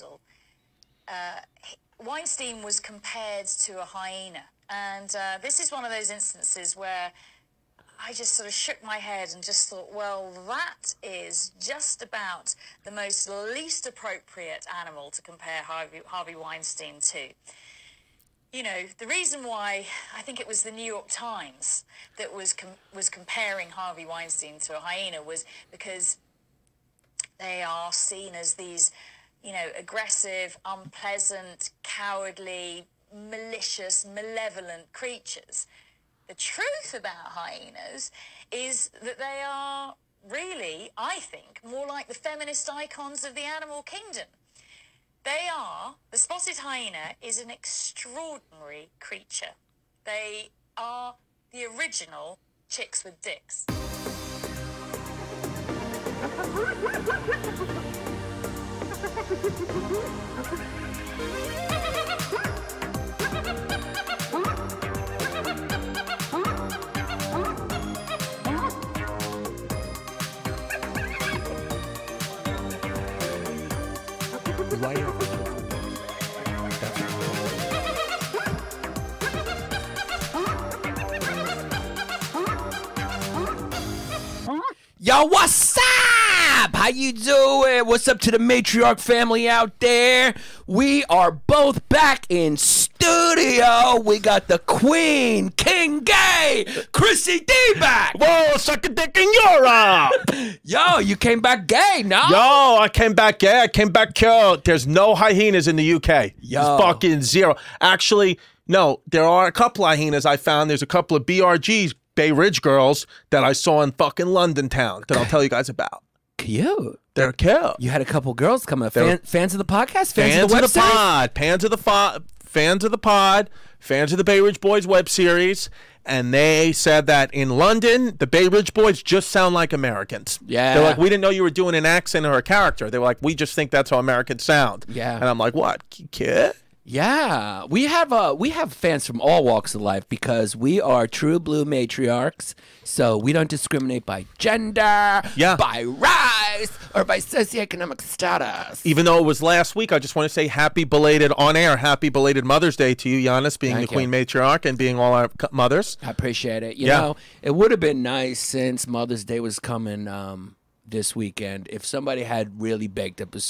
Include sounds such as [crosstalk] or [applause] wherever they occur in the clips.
hospital, uh, Weinstein was compared to a hyena. And uh, this is one of those instances where I just sort of shook my head and just thought, well, that is just about the most least appropriate animal to compare Harvey, Harvey Weinstein to you know, the reason why I think it was the New York Times that was com was comparing Harvey Weinstein to a hyena was because they are seen as these you know, aggressive, unpleasant, cowardly, malicious, malevolent creatures. The truth about hyenas is that they are really, I think, more like the feminist icons of the animal kingdom. They are, the spotted hyena is an extraordinary creature. They are the original chicks with dicks. [laughs] Yo, what's up? How you doing? What's up to the matriarch family out there? We are both back in studio. We got the queen, King Gay, Chrissy D back. Whoa, suck a dick in Europe. [laughs] Yo, you came back gay, no? Yo, I came back gay. I came back cute. There's no hyenas in the UK. Yo. fucking zero. Actually, no, there are a couple of hyenas I found. There's a couple of BRGs, Bay Ridge girls, that I saw in fucking London town that I'll tell you guys about cute. They're cute. You had a couple girls come up. Fan, fans of the podcast, fans, fans of the, of the pod, fans of the pod, fans of the pod, fans of the Bay Ridge Boys web series, and they said that in London, the Bay Ridge Boys just sound like Americans. Yeah, they're like, we didn't know you were doing an accent or a character. They were like, we just think that's how Americans sound. Yeah, and I'm like, what, kid? Yeah, we have uh, we have fans from all walks of life because we are true blue matriarchs. So we don't discriminate by gender, yeah. by race, or by socioeconomic status. Even though it was last week, I just want to say happy belated on air, happy belated Mother's Day to you, Giannis, being Thank the you. queen matriarch and being all our mothers. I appreciate it. You yeah. know, it would have been nice since Mother's Day was coming um, this weekend if somebody had really baked up a,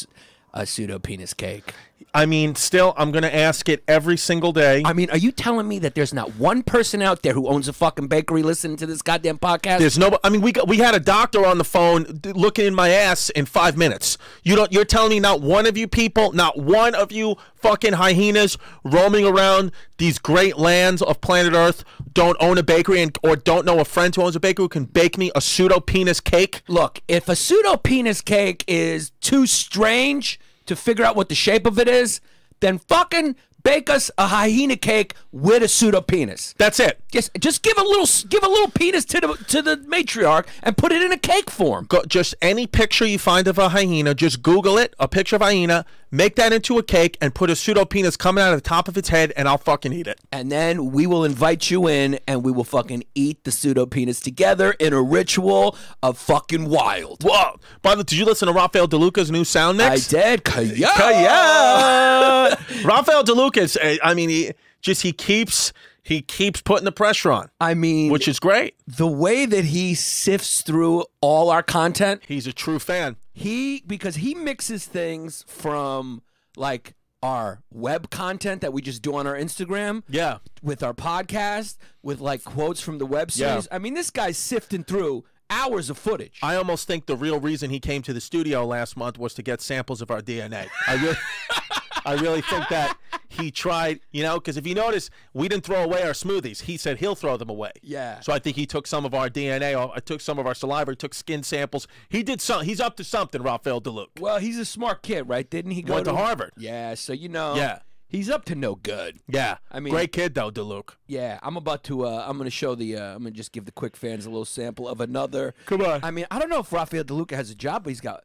a pseudo penis cake. I mean, still, I'm going to ask it every single day. I mean, are you telling me that there's not one person out there who owns a fucking bakery listening to this goddamn podcast? There's no. I mean, we got, we had a doctor on the phone looking in my ass in five minutes. You don't. You're telling me not one of you people, not one of you fucking hyenas roaming around these great lands of planet Earth don't own a bakery and or don't know a friend who owns a bakery who can bake me a pseudo penis cake? Look, if a pseudo penis cake is too strange to figure out what the shape of it is, then fucking bake us a hyena cake with a pseudo penis. That's it. Just, just give a little give a little penis to the to the matriarch and put it in a cake form. Go, just any picture you find of a hyena, just Google it, a picture of a hyena, make that into a cake, and put a pseudo penis coming out of the top of its head, and I'll fucking eat it. And then we will invite you in, and we will fucking eat the pseudo penis together in a ritual of fucking wild. Whoa! By the, did you listen to Rafael DeLuca's new sound mix? I did. Kaya. Kaya. Rafael DeLuca's. Eh, I mean, he just he keeps he keeps putting the pressure on. I mean, which is great. The way that he sifts through all our content, he's a true fan. He because he mixes things from like our web content that we just do on our Instagram. Yeah. With our podcast, with like quotes from the web series. Yeah. I mean, this guy's sifting through hours of footage. I almost think the real reason he came to the studio last month was to get samples of our DNA. I really [laughs] I really think that he tried, you know, because if you notice, we didn't throw away our smoothies. He said he'll throw them away. Yeah. So I think he took some of our DNA, or I uh, took some of our saliva, took skin samples. He did some. He's up to something, Rafael Deluc. Well, he's a smart kid, right? Didn't he go went to, to Harvard? Yeah. So you know. Yeah. He's up to no good. Yeah, I mean, great kid though, Deluc. Yeah, I'm about to. Uh, I'm going to show the. Uh, I'm going to just give the quick fans a little sample of another. Come on. I mean, I don't know if Rafael Deluca has a job, but he's got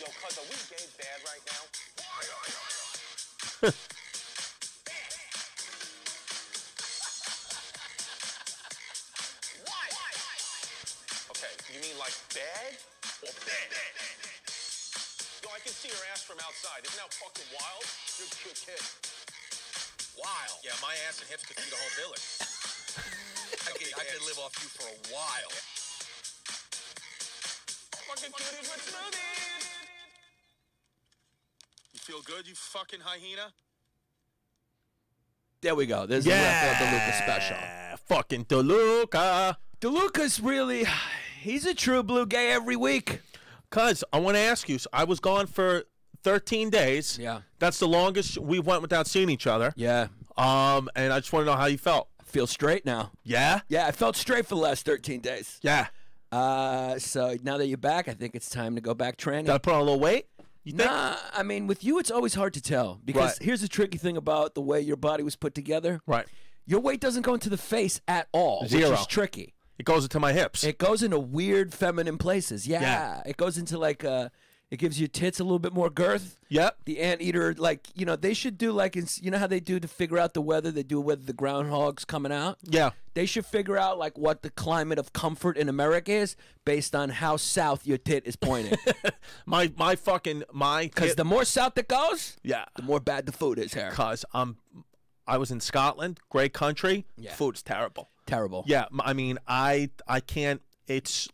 Yo, cuz, are we gay bad right now? [laughs] okay, you mean like bad or bad? Yo, I can see your ass from outside. Isn't that fucking wild? You're a cute kid. Wild. Yeah, my ass and hips could feed a whole village. I, could, I could live off you for a while. Fucking cuties with smoothies feel good, you fucking hyena? There we go. There's yeah. the DeLuca special. Fucking DeLuca. DeLuca's really, [sighs] he's a true blue gay every week. Cuz I want to ask you, so I was gone for 13 days. Yeah. That's the longest we went without seeing each other. Yeah. Um, and I just want to know how you felt. I feel straight now. Yeah? Yeah, I felt straight for the last 13 days. Yeah. Uh, so now that you're back, I think it's time to go back training. Did I put on a little weight? You think? Nah, I mean, with you, it's always hard to tell because right. here's the tricky thing about the way your body was put together. Right. Your weight doesn't go into the face at all, Zero. which is tricky. It goes into my hips. It goes into weird feminine places. Yeah. yeah. It goes into like a it gives your tits a little bit more girth. Yep. The anteater, like, you know, they should do like, you know how they do to figure out the weather? They do whether the groundhog's coming out. Yeah. They should figure out, like, what the climate of comfort in America is based on how south your tit is pointing. [laughs] my, my fucking, my. Because the more south it goes, yeah. The more bad the food is here. Because I'm, I was in Scotland, great country. Yeah. Food's terrible. Terrible. Yeah. I mean, I, I can't, it's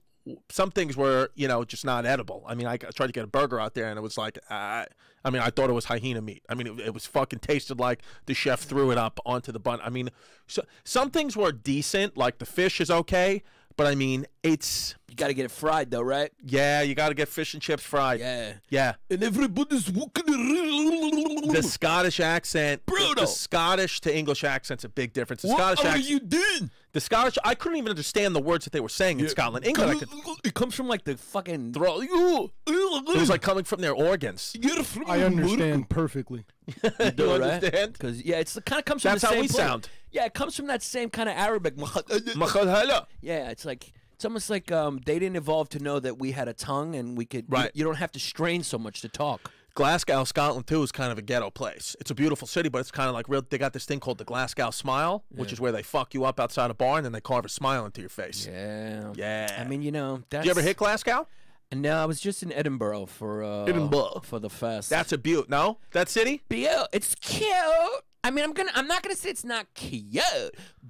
some things were you know just not edible. I mean, I tried to get a burger out there, and it was like, I, I mean, I thought it was hyena meat. I mean, it, it, was fucking tasted like the chef threw it up onto the bun. I mean, so, some things were decent, like the fish is okay, but I mean, it's you got to get it fried though, right? Yeah, you got to get fish and chips fried. Yeah, yeah. And everybody's walking the Scottish accent, brutal. The, the Scottish to English accent's a big difference. The what Scottish are accent, you doing? The Scottish, I couldn't even understand the words that they were saying in Scotland. England, it comes from like the fucking throat. It was like coming from their organs. I understand perfectly. [laughs] you understand? Because yeah, it's the kind of comes from. That's how we sound. Yeah, it comes from that same kind of Arabic. Uh, uh, uh. yeah, it's like it's almost like um, they didn't evolve to know that we had a tongue and we could. Right. You, you don't have to strain so much to talk. Glasgow, Scotland too is kind of a ghetto place. It's a beautiful city, but it's kind of like real. They got this thing called the Glasgow Smile, yeah. which is where they fuck you up outside a bar and then they carve a smile into your face. Yeah, yeah. I mean, you know, that's... Did you ever hit Glasgow? No, I was just in Edinburgh for uh, Edinburgh for the fest. That's a beaut. No, that city. Beaut. It's cute. I mean, I'm gonna. I'm not gonna say it's not cute,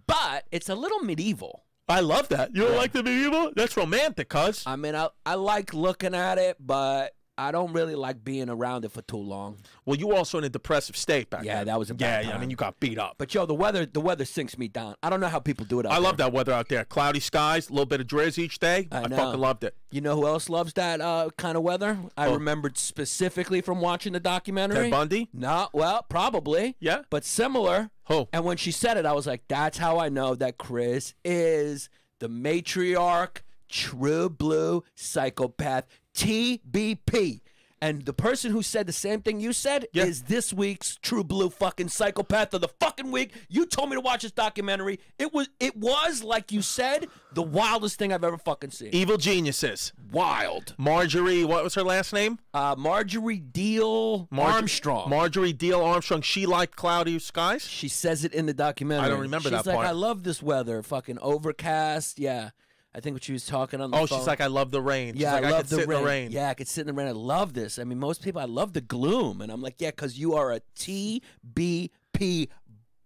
but it's a little medieval. I love that. You don't yeah. like the medieval? That's romantic, cuz. I mean, I I like looking at it, but I don't really like being around it for too long. Well, you also in a depressive state back yeah, then. that was a yeah, yeah. I mean, you got beat up. But yo, the weather the weather sinks me down. I don't know how people do it. I there. love that weather out there. Cloudy skies, a little bit of drizz each day. I, I fucking loved it. You know who else loves that uh, kind of weather? I oh. remembered specifically from watching the documentary. Ted Bundy. No, well, probably. Yeah, but similar. Who? And when she said it, I was like, "That's how I know that Chris is the matriarch." True blue psychopath TBP. And the person who said the same thing you said is this week's True Blue fucking psychopath of the fucking week. You told me to watch this documentary. It was it was like you said the wildest thing I've ever fucking seen. Evil geniuses, wild. Marjorie, what was her last name? Uh, Marjorie Deal Marj Armstrong. Marjorie Deal Armstrong. She liked cloudy skies. She says it in the documentary. I don't remember She's that like, part. I love this weather. Fucking overcast. Yeah. I think when she was talking on the oh, phone. she's like, I love the rain. She's yeah, like, I, love the, rain. the, rain. Yeah, I could sit in the rain. I love this. I mean, most people, I love the gloom, and I'm like, yeah, because you are a TBP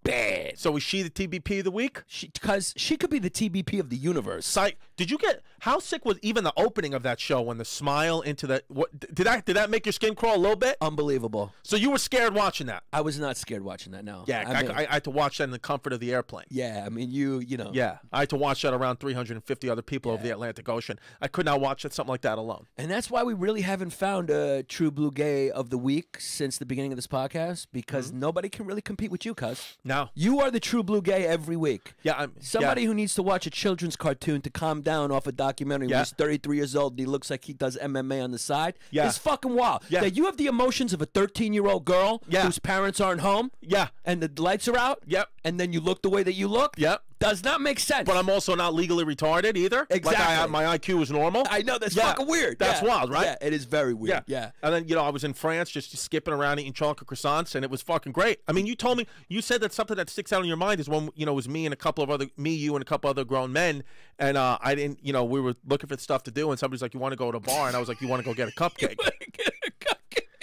bad. So is she the TBP of the week? Because she, she, could be the TBP of the universe. Psych did you get how sick was even the opening of that show when the smile into the what did that did that make your skin crawl a little bit? Unbelievable. So you were scared watching that? I was not scared watching that. No. Yeah, I, I, mean, I, I had to watch that in the comfort of the airplane. Yeah, I mean you you know. Yeah, I had to watch that around 350 other people yeah. over the Atlantic Ocean. I could not watch it something like that alone. And that's why we really haven't found a true blue gay of the week since the beginning of this podcast because mm -hmm. nobody can really compete with you, cuz. No. You are the true blue gay every week. Yeah, I'm, somebody yeah. who needs to watch a children's cartoon to calm down down off a documentary yeah. when he's 33 years old and he looks like he does MMA on the side. Yeah. It's fucking wild. Yeah. That you have the emotions of a 13 year old girl yeah. whose parents aren't home. Yeah. And the lights are out. Yep. And then you look the way that you look. Yep. Does not make sense. But I'm also not legally retarded either. Exactly. Like I, my IQ is normal. I know that's yeah. fucking weird. That's yeah. wild, right? Yeah, it is very weird. Yeah. yeah. And then you know I was in France just skipping around eating chocolate croissants, and it was fucking great. I mean, you told me you said that something that sticks out in your mind is when you know it was me and a couple of other me, you, and a couple other grown men, and uh, I didn't. You know, we were looking for stuff to do, and somebody's like, "You want to go to a bar?" And I was like, "You want to go get a cupcake?" [laughs]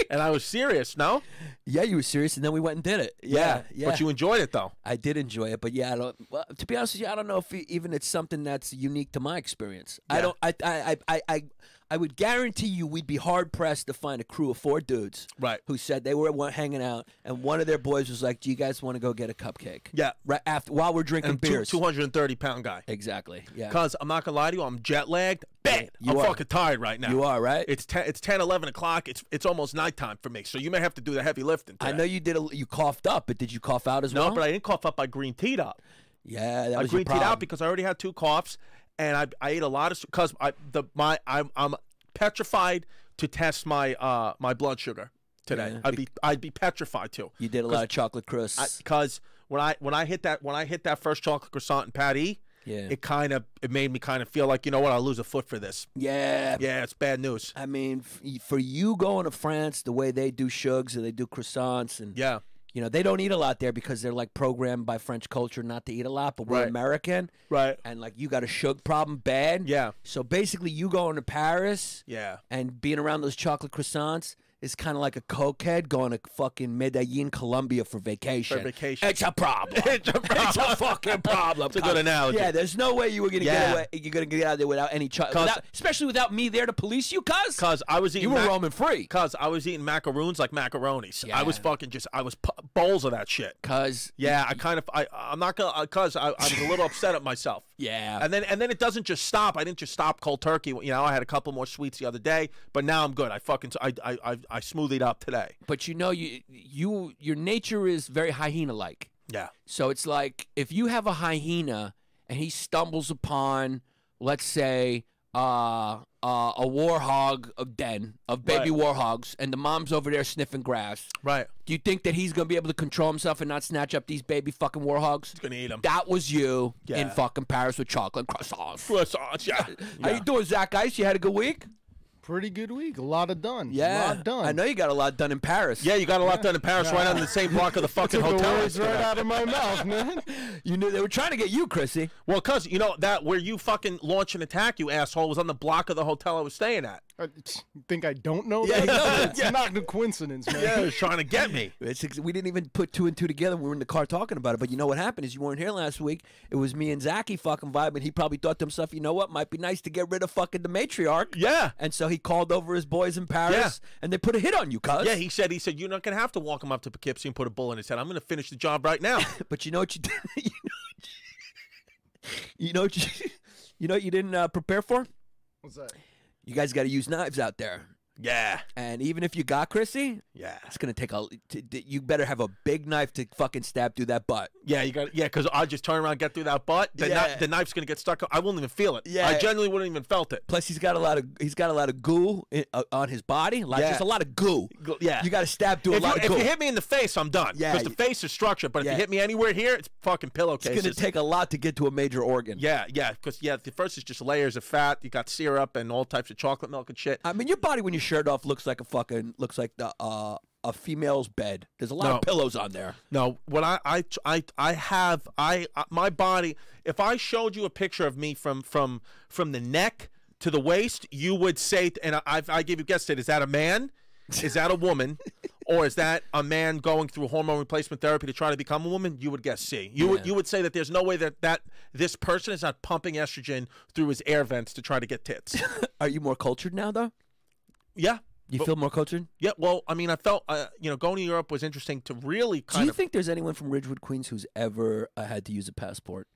and I was serious. No. Yeah, you were serious, and then we went and did it. Yeah, yeah. But you enjoyed it though. I did enjoy it, but yeah, I don't. Well, to be honest with you, I don't know if even it's something that's unique to my experience. Yeah. I don't. I, I. I. I. I would guarantee you we'd be hard pressed to find a crew of four dudes, right? Who said they were hanging out, and one of their boys was like, "Do you guys want to go get a cupcake?" Yeah, right after while we're drinking and beers. Two hundred and thirty pound guy. Exactly. Yeah. Cause I'm not gonna lie to you, I'm jet lagged. Bet You I'm are. fucking tired right now. You are right. It's ten, it's 10, 11 o'clock. It's it's almost nighttime for me, so you may have to do the heavy lifting. Today. I know you did. A, you coughed up, but did you cough out as no, well? No, but I didn't cough up. I green teed up. Yeah, that I was green teed out because I already had two coughs, and I, I ate a lot of because I the my I'm I'm petrified to test my uh my blood sugar today. Yeah. I'd be I'd be petrified too. You did a lot of chocolate crisps because when I when I hit that when I hit that first chocolate croissant and patty. Yeah. It kind of it made me kind of feel like you know what I'll lose a foot for this. Yeah. Yeah, it's bad news. I mean, for you going to France the way they do shugs and they do croissants and yeah, you know, they don't eat a lot there because they're like programmed by French culture not to eat a lot, but we're right. American. Right. And like you got a sugar problem bad. Yeah. So basically you going to Paris. Yeah. And being around those chocolate croissants is kind of like a cokehead going to fucking Medellin, Colombia for vacation. For vacation. It's a problem. [laughs] it's, a problem. it's a fucking problem. it's a good analogy. Yeah, there's no way you were gonna yeah. get away. You're gonna get out of there without any charge, especially without me there to police you, cuz. Cuz I was eating. You were roaming free. Cuz I was eating macaroons like macaronis. Yeah. I was fucking just. I was bowls of that shit. Cuz. Yeah, I kind of. I I'm not gonna. Uh, cuz I, I was a little upset at myself. Yeah. And then and then it doesn't just stop. I didn't just stop cold turkey. You know, I had a couple more sweets the other day, but now I'm good. I fucking I I I, I smoothied up today. But you know, you you your nature is very hyena like. Yeah. So it's like if you have a hyena and he stumbles upon, let's say, uh, uh, a of den of baby right. warhogs, and the mom's over there sniffing grass. Right. Do you think that he's gonna be able to control himself and not snatch up these baby fucking warhogs? He's gonna eat them. That was you yeah. in fucking Paris with chocolate croissants. Croissants. Yeah. yeah. [laughs] How you doing, Zach Ice? You had a good week pretty good week. A lot of done. Yeah, lot done. I know you got a lot done in Paris. Yeah, you got a lot yeah. done in Paris, right on the [laughs] same block of the fucking hotel. The words right out of my mouth, man. [laughs] you knew they were trying to get you, Chrissy. Well, cause you know that where you fucking launch an attack, you asshole, was on the block of the hotel I was staying at. I think I don't know yeah, [laughs] it's yeah. not a coincidence, man. Yeah, it's trying to get me. It's, we didn't even put two and two together. We were in the car talking about it. But you know what happened is you weren't here last week. It was me and Zachy fucking vibing. He probably thought to himself, you know what, might be nice to get rid of fucking the matriarch. Yeah. And so he he called over his boys in Paris yeah. and they put a hit on you, cuz. Yeah, he said he said you're not gonna have to walk him up to Poughkeepsie and put a bull in his head. I'm gonna finish the job right now. [laughs] but [laughs] you know what you did? you know what you, you, know what you, you know what you didn't uh, prepare for? What's that? You guys got to use knives out there. Yeah. And even if you got Chrissy, yeah, it's gonna take a. T- t- you better have a big knife to fucking stab through that butt. Yeah, you got. Yeah, because I just turn around, get through that butt. The, yeah. kni- the knife's gonna get stuck. I won't even feel it. Yeah. I generally wouldn't even felt it. Plus, he's got a lot of. He's got a lot of goo in, uh, on his body. Like yeah. just a lot of goo. Yeah. You got to stab through if a lot you, of goo. If you hit me in the face, I'm done. Yeah. Because the face is structure, but yeah. if you hit me anywhere here, it's fucking pillowcases. It's gonna take a lot to get to a major organ. Yeah, yeah. Because yeah, the first is just layers of fat. You got syrup and all types of chocolate milk and shit. I mean, your body when you shirt off looks like a fucking looks like the uh, a female's bed. There's a lot no. of pillows on there. No, when I I I, I have I, I uh, my body. If I showed you a picture of me from from from the neck to the waist, you would say, and I I, give gave you guess it. Is that a man? Is that a woman? [laughs] or is that a man going through hormone replacement therapy to try to become a woman? You would guess C. You yeah. would you would say that there's no way that that this person is not pumping estrogen through his air vents to try to get tits. [laughs] Are you more cultured now though? Yeah. You but, feel more cultured? Yeah. Well, I mean, I felt, uh, you know, going to Europe was interesting to really kind of. Do you of, think there's anyone from Ridgewood, Queens who's ever uh, had to use a passport?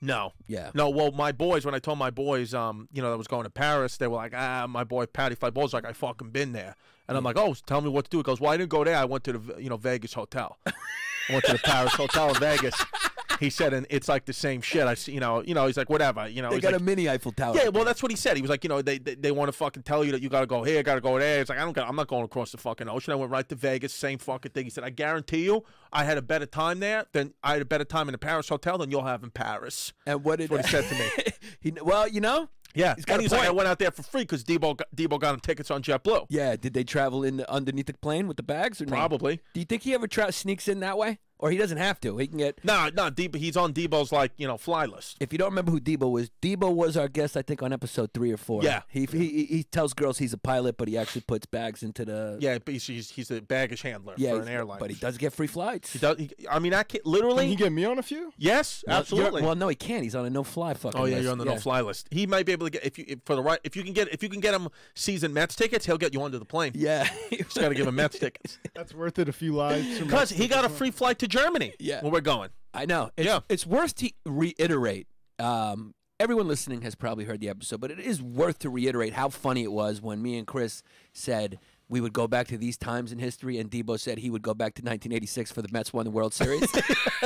No. Yeah. No. Well, my boys, when I told my boys, um, you know, that I was going to Paris, they were like, ah, my boy Patty Five Balls, like I fucking been there, and I'm like, oh, tell me what to do. He goes, well, I didn't go there. I went to the, you know, Vegas hotel. I went to the Paris hotel in Vegas. [laughs] he said, and it's like the same shit. I see, you know, you know. He's like, whatever, you know. They got like, a mini Eiffel Tower. Yeah, well, that's what he said. He was like, you know, they they, they want to fucking tell you that you got to go here, got to go there. It's like I don't, gotta, I'm not going across the fucking ocean. I went right to Vegas, same fucking thing. He said, I guarantee you, I had a better time there than I had a better time in a Paris hotel than you'll have in Paris. And what did what he said to me? [laughs] he, well, you know, yeah, he's got and he's point. like, I went out there for free because Debo Debo got him tickets on JetBlue. Yeah, did they travel in the, underneath the plane with the bags? Probably. Do you think he ever tra- sneaks in that way? or he doesn't have to. He can get no, no. Debo, he's on Debo's like you know fly list. If you don't remember who Debo was, Debo was our guest, I think, on episode three or four. Yeah, he he, he tells girls he's a pilot, but he actually puts bags into the yeah. But he's he's, a baggage handler yeah, for an airline, but he does get free flights. He does. He, I mean, I can't literally. Can he get me on a few? Yes, no, absolutely. Well, no, he can't. He's on a no fly fucking. Oh yeah, list. you're on the yeah. no fly list. He might be able to get if you if, for the right if you can get if you can get him season Mets tickets, he'll get you onto the plane. Yeah, just got to give him Mets [laughs] tickets. That's worth it. A few lives because he got a free flight to Germany. Yeah. When we're going. I know. It's, yeah. It's worth to reiterate. Um, everyone listening has probably heard the episode, but it is worth to reiterate how funny it was when me and Chris said we would go back to these times in history, and Debo said he would go back to 1986 for the Mets won the World Series. [laughs]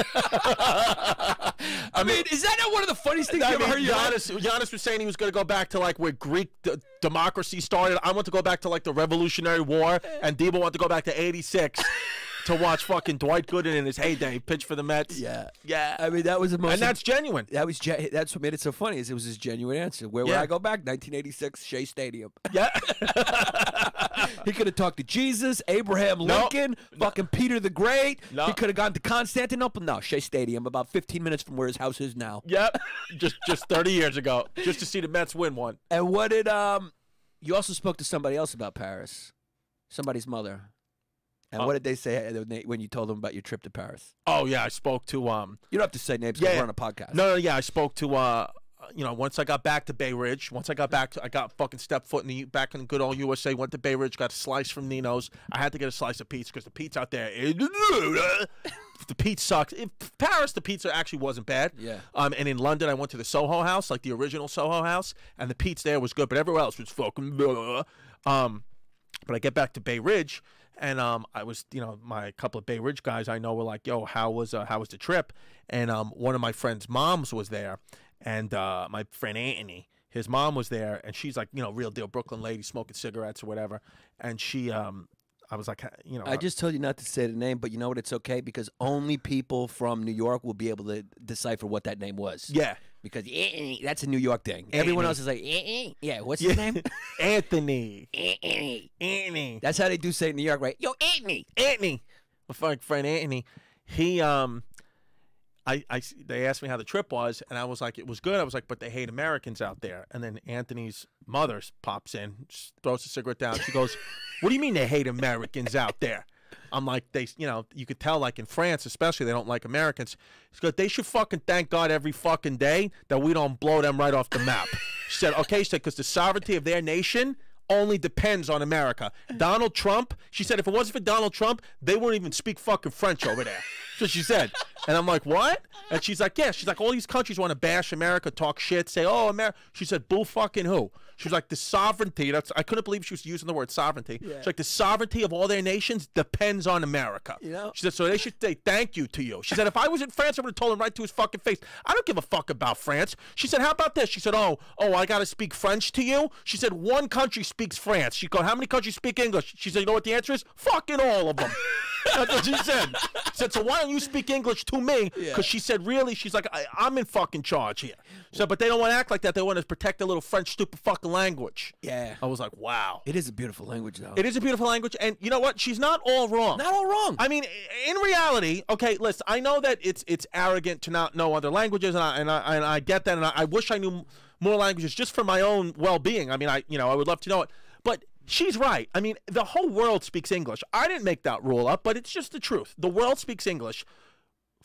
I mean, is that not one of the funniest things I you mean, ever heard? Giannis, Giannis was saying he was going to go back to like where Greek democracy started. I want to go back to like the Revolutionary War, and Debo wanted to go back to '86 to watch fucking Dwight Gooden in his heyday pitch for the Mets. Yeah, yeah. I mean, that was the most, and that's genuine. That was ge- that's what made it so funny. Is it was his genuine answer. Where would I go back? 1986 Shea Stadium. Yeah. [laughs] [laughs] he could have talked to Jesus, Abraham Lincoln, nope. fucking Peter the Great. Nope. He could have gone to Constantinople. No, Shea Stadium, about 15 minutes from where his house is now. Yep, [laughs] just just 30 years ago, just to see the Mets win one. And what did um? You also spoke to somebody else about Paris, somebody's mother. And uh, what did they say uh, when you told them about your trip to Paris? Oh yeah, I spoke to um. You don't have to say names. Yeah, we're on a podcast. No, no, yeah, I spoke to uh, uh, you know, once I got back to Bay Ridge, once I got back, to, I got fucking step foot in the back in the good old USA. Went to Bay Ridge, got a slice from Nino's. I had to get a slice of pizza because the pizza out there, [laughs] the pizza sucks. In Paris, the pizza actually wasn't bad. Yeah. Um, and in London, I went to the Soho House, like the original Soho House, and the pizza there was good, but everywhere else was fucking. Um, but I get back to Bay Ridge and um, I was, you know, my couple of Bay Ridge guys I know were like, "Yo, how was uh, how was the trip?" And um, one of my friend's moms was there, and uh, my friend Anthony, his mom was there, and she's like, you know, real deal Brooklyn lady, smoking cigarettes or whatever. And she, um, I was like, you know, I uh just told you not to say the name, but you know what? It's okay because only people from New York will be able to decipher what that name was. Yeah, because eh, eh, that's a New York thing. Eh, Everyone else is like, yeah, what's his name? [laughs] Anthony. Anthony. Anthony. That's how they do say in New York, right? Yo, Anthony. Anthony. My fucking friend Anthony. He um. I, I, they asked me how the trip was, and I was like, it was good. I was like, but they hate Americans out there. And then Anthony's mother pops in, throws a cigarette down. She goes, [laughs] "What do you mean they hate Americans out there?" I'm like, they, you know, you could tell, like in France, especially, they don't like Americans. She goes, they should fucking thank God every fucking day that we don't blow them right off the map. [laughs] she said, okay, she said, because the sovereignty of their nation only depends on America. Donald Trump, she said, if it wasn't for Donald Trump, they wouldn't even speak fucking French over there. So she said. And I'm like, what? And she's like, yeah. She's like, all these countries want to bash America, talk shit, say, oh, America. She said, bull fucking who? She was like, the sovereignty, that's, I couldn't believe she was using the word sovereignty. Yeah. She's like, the sovereignty of all their nations depends on America. You know? She said, so they should say thank you to you. She said, if I was in France, I would have told him right to his fucking face, I don't give a fuck about France. She said, how about this? She said, oh, oh, I got to speak French to you? She said, one country speaks France. She go, how many countries speak English? She said, you know what the answer is? Fucking all of them. [laughs] That's what she said. She said, so why don't you speak English to me? Because yeah. she said, really, she's like, I, am in fucking charge here. So, but they don't want to act like that. They want to protect their little French stupid fucking language. Yeah. I was like, wow. It is a beautiful language, though. It is a beautiful language, and you know what? She's not all wrong. Not all wrong. I mean, in reality, okay. Listen, I know that it's it's arrogant to not know other languages, and I and I, and I get that, and I, I wish I knew more languages just for my own well being. I mean, I you know I would love to know it, but she's right. I mean, the whole world speaks English. I didn't make that rule up, but it's just the truth. The world speaks English.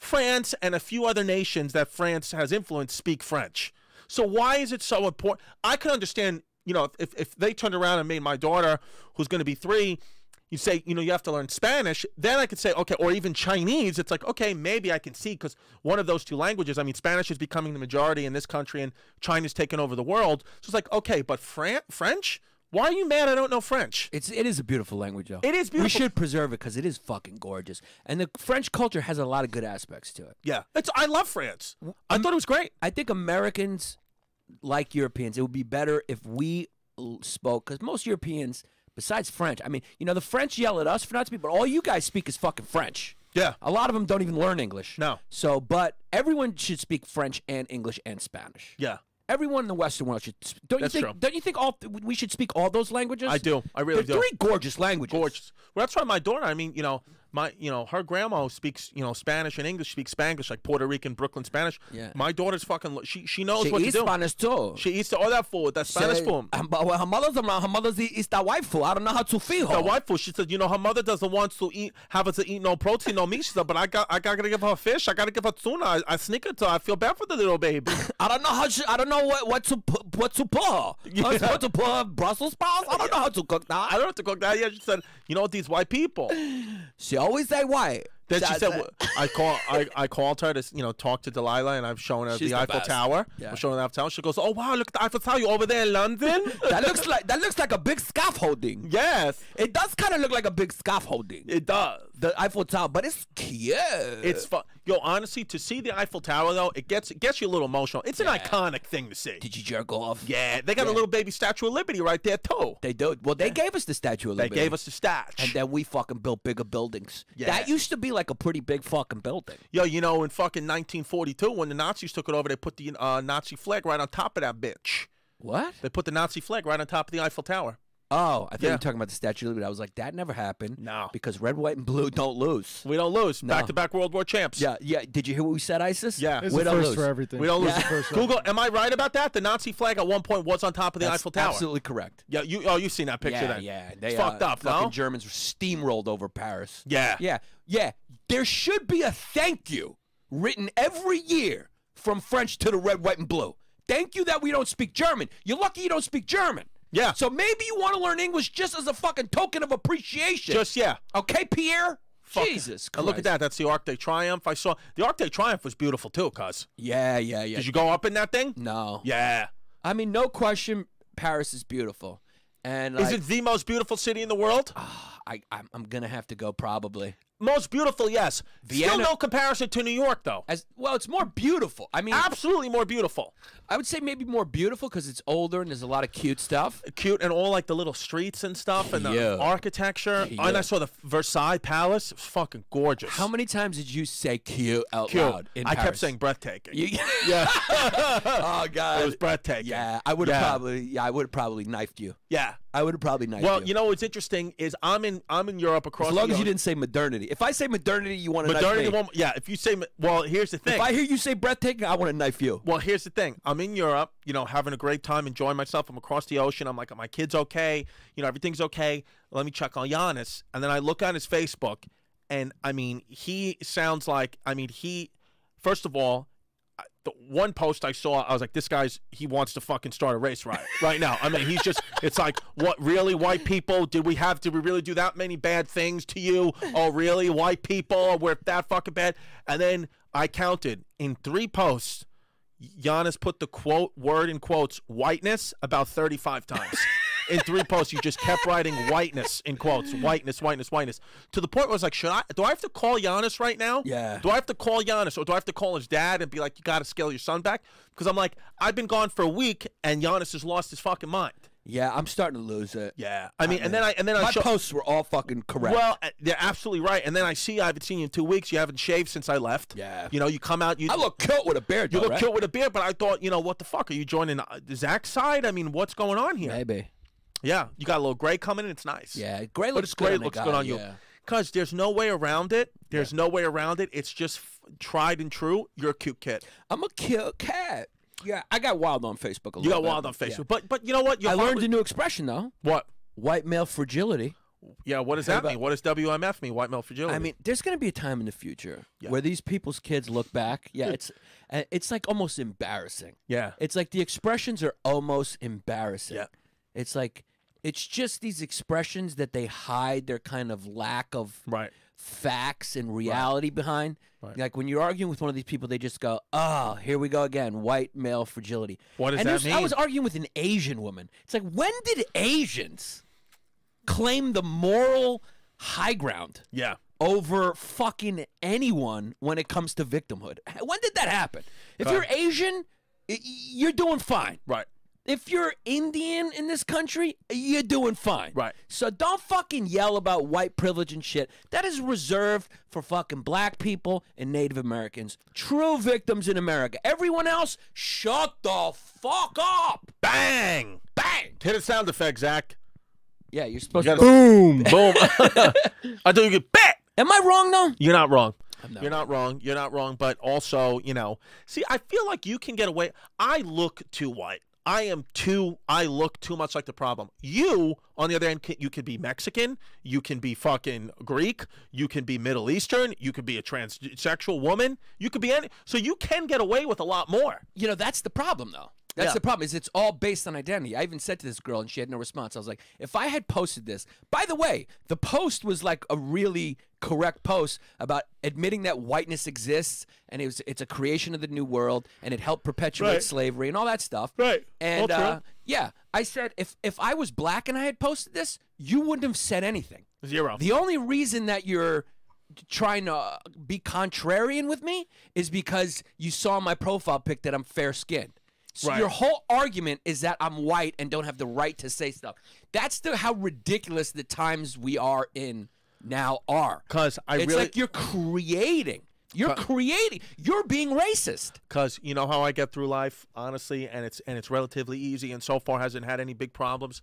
France and a few other nations that France has influence speak French. So why is it so important? I can understand, you know, if, if they turned around and made my daughter, who's going to be three, you say, you know, you have to learn Spanish, then I could say, okay, or even Chinese. It's like, okay, maybe I can see because one of those two languages, I mean, Spanish is becoming the majority in this country and China's taken over the world. So it's like, okay, but Fran- French? Why are you mad? I don't know French. It's it is a beautiful language, though. It is beautiful. We should preserve it because it is fucking gorgeous, and the French culture has a lot of good aspects to it. Yeah, it's. I love France. I um, thought it was great. I think Americans, like Europeans, it would be better if we spoke because most Europeans, besides French, I mean, you know, the French yell at us for not speaking, but all you guys speak is fucking French. Yeah. A lot of them don't even learn English. No. So, but everyone should speak French and English and Spanish. Yeah. Everyone in the Western world should. Don't That's you think? True. Don't you think all we should speak all those languages? I do. I really They're do. Three gorgeous languages. Gorgeous. Well, that's why my daughter. I mean, you know, my you know her grandma speaks you know Spanish and English, speaks Spanish like Puerto Rican Brooklyn Spanish. Yeah. My daughter's fucking she she knows she what to do. Spanish too. She eats all that food, that Spanish she, food. But when her mother's around, her mother's eat, eats that white food. I don't know how to feed her. The white food. She said, you know, her mother doesn't want to eat have her to eat no protein, no meat. She said, but I got I gotta give her fish. I gotta give her tuna. I, I sneak it to. Her. I feel bad for the little baby. [laughs] I don't know how she. I don't know what what to put what to put her. [laughs] Yeah. I what to put her Brussels sprouts. I don't know how to cook that. I don't know how to cook that. Yeah, she said, you know these white people. She always say white. Then she said, "I call, I, I called her to, you know, talk to Delilah, and I've shown her the, the Eiffel best. Tower. Yeah. I'm showing her the Eiffel Tower. She goes, "Oh wow, look at the Eiffel Tower! You over there in London? [laughs] that looks like that looks like a big scarf holding. Yes, it does kind of look like a big scarf holding. It does the Eiffel Tower, but it's cute. It's fun. Yo, honestly, to see the Eiffel Tower though, it gets it gets you a little emotional. It's an iconic thing to see. Did you jerk off? Yeah, they got yeah. a little baby Statue of Liberty right there too. They do. Well, they yeah. gave us the Statue of Liberty. They gave us the statue, and then we fucking built bigger buildings. Yeah. That used to be like a pretty big fucking building. Yo, you know, in fucking 1942, when the Nazis took it over, they put the uh, Nazi flag right on top of that bitch. What? They put the Nazi flag right on top of the Eiffel Tower. Oh, I thought you Yeah. were talking about the Statue of Liberty. I was like, that never happened. No. Because red, white, and blue don't lose. We don't lose. Back to back World War champs. Yeah, yeah. Did you hear what we said, ISIS? Yeah. It's we the don't first lose. for everything. We don't lose. the [laughs] first Google, am I right about that? The Nazi flag at one point was on top of the That's Eiffel Tower. Absolutely correct. Yeah, you oh you've seen that picture yeah, then. yeah. They, it's uh, fucked up, Fucking Germans were steamrolled over Paris. Yeah. Yeah, yeah. There should be a thank you written every year from French to the red, white, and blue. Thank you that we don't speak German. You're lucky you don't speak German. Yeah. So maybe you want to learn English just as a fucking token of appreciation. Just yeah. Okay, Pierre. Fuck. Jesus Christ. And look at that. That's the Arc de Triomphe. I saw the Arc de Triomphe was beautiful too, cuz. Yeah, yeah, yeah. Did you go up in that thing? No. Yeah. I mean, no question, Paris is beautiful. And like, is it the most beautiful city in the world? Uh, I I'm, I'm, gonna have to go probably most beautiful, yes. Vienna, Still no comparison to New York, though. As well, it's more beautiful. I mean, absolutely more beautiful. I would say maybe more beautiful because it's older and there's a lot of cute stuff. Cute and all like the little streets and stuff and the architecture. And I saw the Versailles Palace. It was fucking gorgeous. How many times did you say cute out cute. loud? In I Paris? kept saying breathtaking. You, [laughs] yeah. oh God, it was breathtaking. Yeah, I would have yeah. probably. Yeah, I would have probably knifed you. Yeah. I would have probably knifed Well, you. you know what's interesting is I'm in I'm in Europe across. As long as you didn't say modernity. If I say modernity, you want to modernity. Knife me. yeah. If you say well, here's the thing. If I hear you say breathtaking, I want to knife you. Well, here's the thing. I'm in Europe. You know, having a great time, enjoying myself. I'm across the ocean. I'm like, my kids okay? You know, everything's okay. Let me check on Giannis, and then I look on his Facebook, and I mean, he sounds like I mean he. First of all, the one post I saw, I was like, this guy's he wants to fucking start a race riot right now. I mean, he's just it's like, what really, white people? Did we have did we really do that many bad things to you? Oh, really, white people? We're that fucking bad. And then I counted in three posts, Giannis put the quote word in quotes whiteness about thirty five times in three posts. You just kept writing whiteness in quotes, whiteness, whiteness, whiteness, to the point where I was like, should I? Do I have to call Giannis right now? Yeah. Do I have to call Giannis or do I have to call his dad and be like, you got to scale your son back? Because I'm like, I've been gone for a week and Giannis has lost his fucking mind. Yeah, I'm starting to lose it. Yeah, I mean, I and then I and then my I show, posts were all fucking correct. Well, uh, they're absolutely right. And then I see I haven't seen you in two weeks. You haven't shaved since I left. Yeah, you know, you come out. You I look cute with a beard. You though, look right? cute with a beard, but I thought, you know, what the fuck are you joining uh, Zach's side? I mean, what's going on here? Maybe. Yeah, you got a little gray coming in. It's nice. Yeah, gray looks but it's good. Gray, on looks guy, good on you. Yeah. Cause there's no way around it. There's yeah. no way around it. It's just f- tried and true. You're a cute kid. I'm a cute cat. Yeah, I got wild on Facebook. a You got bit. wild on Facebook, yeah. but but you know what? I learned a new expression though. What? White male fragility. Yeah, what does that about... mean? What does WMF mean? White male fragility. I mean, there's going to be a time in the future yeah. where these people's kids look back. Yeah, it's it's like almost embarrassing. Yeah, it's like the expressions are almost embarrassing. Yeah, it's like it's just these expressions that they hide their kind of lack of right. facts and reality right. behind. Right. Like when you're arguing with one of these people, they just go, "Oh, here we go again, white male fragility." What does and that mean? I was arguing with an Asian woman. It's like, when did Asians claim the moral high ground? Yeah over fucking anyone when it comes to victimhood. When did that happen? If uh, you're Asian, you're doing fine. Right if you're Indian in this country, you're doing fine. Right. So don't fucking yell about white privilege and shit. That is reserved for fucking black people and Native Americans, true victims in America. Everyone else, shut the fuck up. Bang! Bang! Hit a sound effect, Zach. Yeah, you're supposed you to. Boom! [laughs] boom! I thought you could bet. Am I wrong though? You're not wrong. You're not wrong. You're not wrong. But also, you know, see, I feel like you can get away. I look too white. I am too, I look too much like the problem. You, on the other hand, can, you could be Mexican, you can be fucking Greek, you can be Middle Eastern, you could be a transsexual woman, you could be any, so you can get away with a lot more. You know, that's the problem though. That's yeah. the problem. Is it's all based on identity. I even said to this girl, and she had no response. I was like, if I had posted this, by the way, the post was like a really correct post about admitting that whiteness exists and it was it's a creation of the new world and it helped perpetuate right. slavery and all that stuff. Right. And uh, yeah, I said if if I was black and I had posted this, you wouldn't have said anything. Zero. The only reason that you're trying to be contrarian with me is because you saw my profile pic that I'm fair skinned. So right. your whole argument is that I'm white and don't have the right to say stuff. That's the how ridiculous the times we are in now are. Cause I it's really, like you're creating. You're creating. You're being racist. Cause you know how I get through life, honestly, and it's and it's relatively easy, and so far hasn't had any big problems.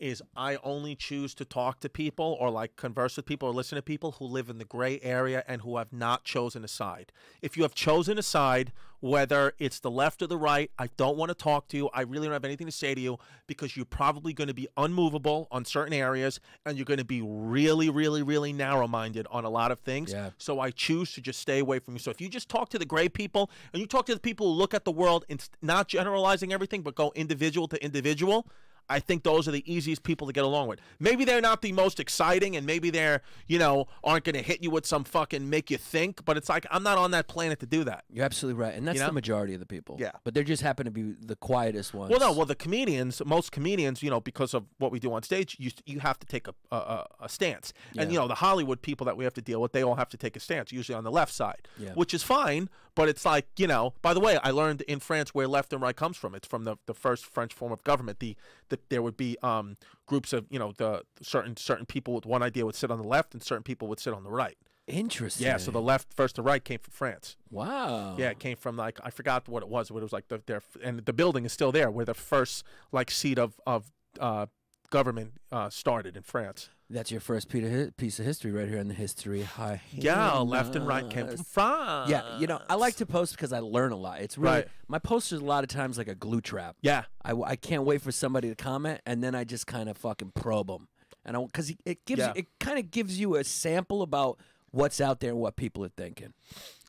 Is I only choose to talk to people or like converse with people or listen to people who live in the gray area and who have not chosen a side. If you have chosen a side, whether it's the left or the right. I don't want to talk to you. I really don't have anything to say to you because you're probably going to be unmovable on certain areas and you're going to be really, really, really narrow minded on a lot of things. Yeah. So I choose to just stay away from you. So if you just talk to the gray people and you talk to the people who look at the world and not generalizing everything, but go individual to individual, I think those are the easiest people to get along with. Maybe they're not the most exciting, and maybe they're you know aren't going to hit you with some fucking make you think. But it's like I'm not on that planet to do that. You're absolutely right, and that's you know? the majority of the people. Yeah, but they just happen to be the quietest ones. Well, no, well the comedians, most comedians, you know, because of what we do on stage, you you have to take a a, a stance, yeah. and you know the Hollywood people that we have to deal with, they all have to take a stance, usually on the left side, yeah. which is fine. But it's like you know. By the way, I learned in France where left and right comes from. It's from the the first French form of government. The the that there would be um, groups of you know the certain certain people with one idea would sit on the left and certain people would sit on the right. Interesting. Yeah, so the left first to right came from France. Wow. Yeah, it came from like I forgot what it was, but it was like the, their and the building is still there where the first like seat of of uh, government uh, started in France. That's your first piece of history right here in the history. Hi, yeah, left and right came from France. Yeah, you know, I like to post because I learn a lot. It's really right. my is a lot of times like a glue trap. Yeah, I, I can't wait for somebody to comment, and then I just kind of fucking probe them, and I because it gives yeah. it kind of gives you a sample about what's out there and what people are thinking,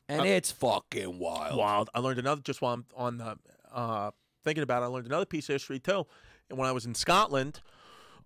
and uh, it's fucking wild. Wild. I learned another just while I'm on the uh, thinking about. It, I learned another piece of history too, and when I was in Scotland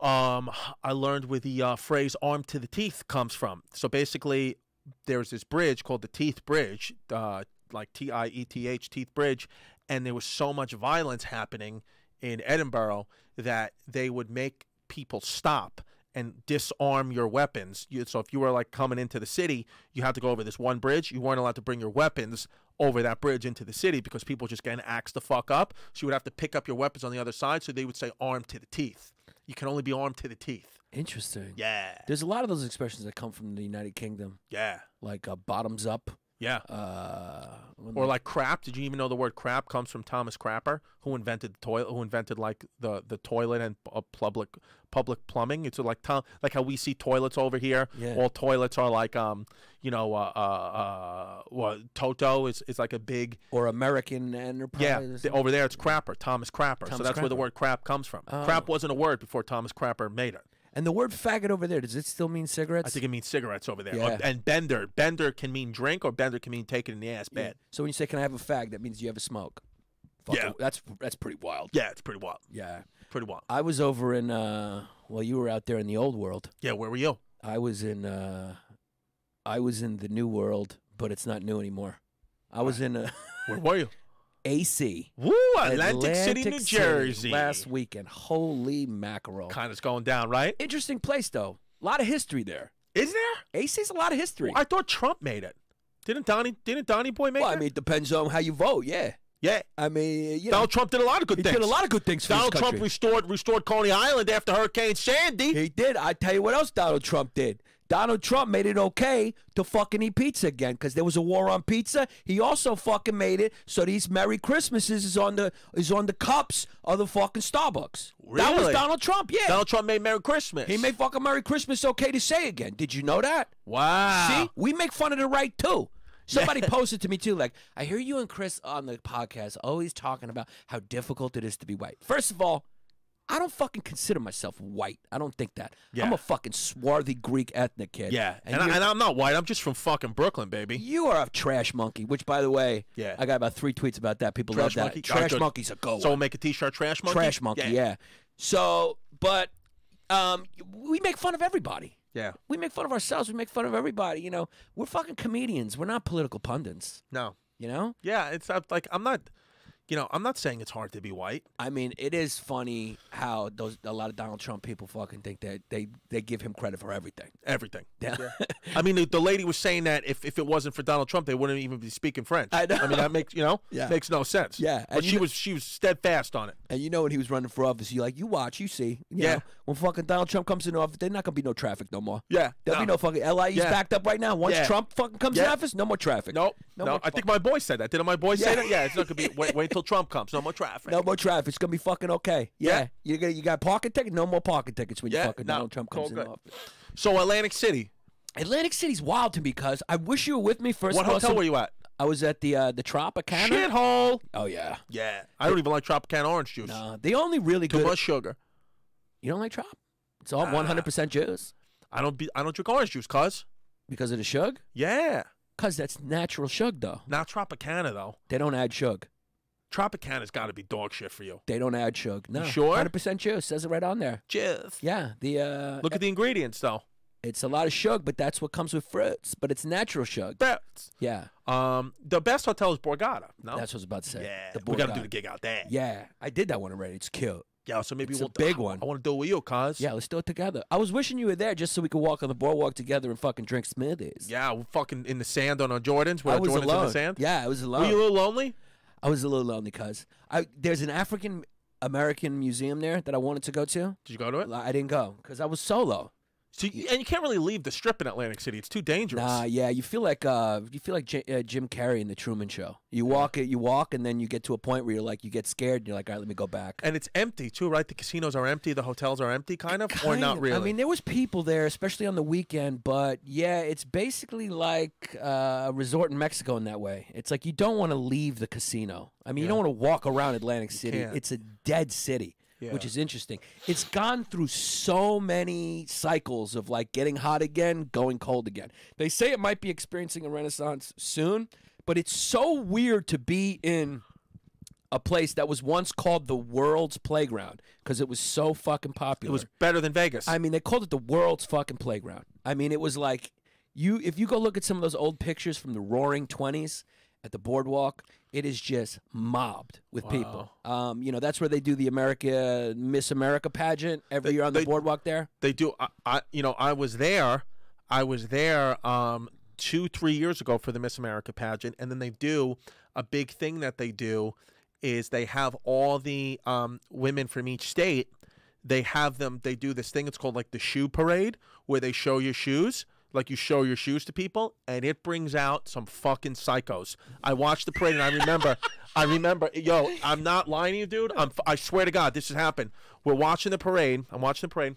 um, I learned where the uh, phrase arm to the teeth comes from. So basically, there's this bridge called the Teeth Bridge, uh, like T I E T H, Teeth Bridge, and there was so much violence happening in Edinburgh that they would make people stop and disarm your weapons. You, so if you were like coming into the city, you had to go over this one bridge. You weren't allowed to bring your weapons over that bridge into the city because people just getting axed the fuck up. So you would have to pick up your weapons on the other side. So they would say armed to the teeth you can only be armed to the teeth. Interesting. Yeah. There's a lot of those expressions that come from the United Kingdom. Yeah. Like uh, bottoms up. Yeah. Uh, or like crap. Did you even know the word crap comes from Thomas Crapper, who invented the toilet, who invented like the, the toilet and uh, public public plumbing. It's like to- like how we see toilets over here. Yeah. All toilets are like um you know uh, uh, uh Toto is, is like a big or American enterprise. Yeah, over there it's Crapper, Thomas Crapper. Thomas so that's Crapper. where the word crap comes from. Oh. Crap wasn't a word before Thomas Crapper made it. And the word faggot over there, does it still mean cigarettes? I think it means cigarettes over there. Yeah. And bender. Bender can mean drink or bender can mean take it in the ass bad. Yeah. So when you say, can I have a fag, that means you have a smoke. Fuck yeah. It. That's, that's pretty wild. Yeah, it's pretty wild. Yeah. Pretty wild. I was over in, uh, well, you were out there in the old world. Yeah, where were you? I was in, uh, I was in the new world, but it's not new anymore. I was right. in a. where were you? [laughs] AC. Woo, Atlantic, Atlantic City, New City Jersey. Last weekend. Holy mackerel. Kind of going down, right? Interesting place, though. A lot of history there. Is there? AC's a lot of history. Well, I thought Trump made it. Didn't Donnie, didn't Donnie Boy make well, it? Well, I mean, it depends on how you vote, yeah. Yeah, I mean, Donald know, Trump did a lot of good he things. He did a lot of good things. Donald Trump restored restored Coney Island after Hurricane Sandy. He did. I tell you what else Donald Trump did. Donald Trump made it okay to fucking eat pizza again because there was a war on pizza. He also fucking made it so these Merry Christmases is on the is on the cups of the fucking Starbucks. Really? That was Donald Trump. Yeah, Donald Trump made Merry Christmas. He made fucking Merry Christmas okay to say again. Did you know that? Wow. See, we make fun of the right too. Somebody [laughs] posted to me too, like, I hear you and Chris on the podcast always talking about how difficult it is to be white. First of all, I don't fucking consider myself white. I don't think that. Yeah. I'm a fucking swarthy Greek ethnic kid. Yeah, and, and I, am not white. I'm just from fucking Brooklyn, baby. You are a trash monkey. Which, by the way, yeah, I got about three tweets about that. People trash love that. Monkey? Trash monkeys are go. will make a T-shirt, trash monkey. Trash monkey. Yeah. yeah. So, but um, we make fun of everybody. Yeah. We make fun of ourselves. We make fun of everybody. You know, we're fucking comedians. We're not political pundits. No. You know. Yeah, it's I'm, like I'm not you know, I'm not saying it's hard to be white. I mean, it is funny how those a lot of Donald Trump people fucking think that they they give him credit for everything. Everything. Yeah. yeah. [laughs] I mean, the, the, lady was saying that if, if it wasn't for Donald Trump, they wouldn't even be speaking French. I know. I mean, that makes you know, yeah. makes no sense. Yeah. But she know, was she was steadfast on it. And you know, when he was running for office, you like you watch, you see. You yeah. Know, when fucking Donald Trump comes into office, there's not gonna be no traffic no more. Yeah. There'll no. be no fucking LIE's yeah. backed up right now. Once yeah. Trump fucking comes yeah. in office, no more traffic. Nope. No. No. I think my boy said that. Didn't my boy say that? Yeah. It's not gonna be wait wait until Trump comes. No more traffic. No more traffic. It's gonna be fucking okay. Yeah, yeah. you got you got parking tickets. No more parking tickets when yeah, you fucking no, Donald Trump comes in office. So Atlantic City. Atlantic City's wild to me because I wish you were with me first. What hotel were you at? I was at the uh, the Tropicana. Shithole. Oh yeah. Yeah. I don't even like Tropicana orange juice. No, they only really too good. much sugar. You don't like Trop? It's all one hundred percent juice. I don't be. I don't drink orange juice, cause. Because of the sugar. Yeah. Cause that's natural sugar though. Not Tropicana though. They don't add sugar. Tropicana's got to be dog shit for you. They don't add sugar. No, You sure? hundred percent juice says it right on there. Cheers. Yeah, the uh, Look at the ingredients though. it's a lot of sugar, but that's what comes with fruits. But it's natural sugar. That's- Yeah, Um, the best hotel is Borgata. No, that's what I was about to say. yeah. we got to do the gig out there. Yeah, I did that one already. It's cute. Yeah. so maybe It's a we'll big one. I want to do it with you, cuz. Yeah, let's do it together. I was wishing you were there just so we could walk on the boardwalk together and fucking drink smoothies. yeah. We're fucking in the sand on our Jordans. With I was Jordans in the alone. sand. Yeah, I was alone. Were you a little lonely? I was a little lonely, cause there's an African American museum there that I wanted to go to. Did you go to it? I didn't go because I was solo. So you, and you can't really leave the strip in Atlantic City. It's too dangerous. Nah, yeah, you feel like uh, you feel like J uh, Jim Carrey in the Truman Show. You walk it, you walk, and then you get to a point where you're like, you get scared, and you're like, all right, let me go back. And it's empty too, right? The casinos are empty, the hotels are empty, kind of, kind or not really. I mean, there was people there, especially on the weekend, but yeah, it's basically like uh, a resort in Mexico in that way. It's like you don't want to leave the casino. I mean, yeah. you don't want to walk around Atlantic City. It's a dead city yeah. which is interesting. It's gone through so many cycles of like getting hot again, going cold again. They say it might be experiencing a renaissance soon, but it's so weird to be in a place that was once called the world's playground because it was so fucking popular. It was better than Vegas. I mean, they called it the world's fucking playground. I mean, it was like you if you go look at some of those old pictures from the roaring 20s, at the boardwalk. It is just mobbed with wow. people. Um, you know, that's where they do the America Miss America pageant every they, year on the boardwalk. There, they do. I, I, you know, I was there. I was there um, two, three years ago for the Miss America pageant, and then they do a big thing that they do is they have all the um, women from each state. They have them. They do this thing. It's called like the shoe parade, where they show your shoes like you show your shoes to people, and it brings out some fucking psychos. I watched the parade, and I remember, I remember, yo, I'm not lying to you, dude. I'm, I swear to God, this has happened. We're watching the parade. I'm watching the parade,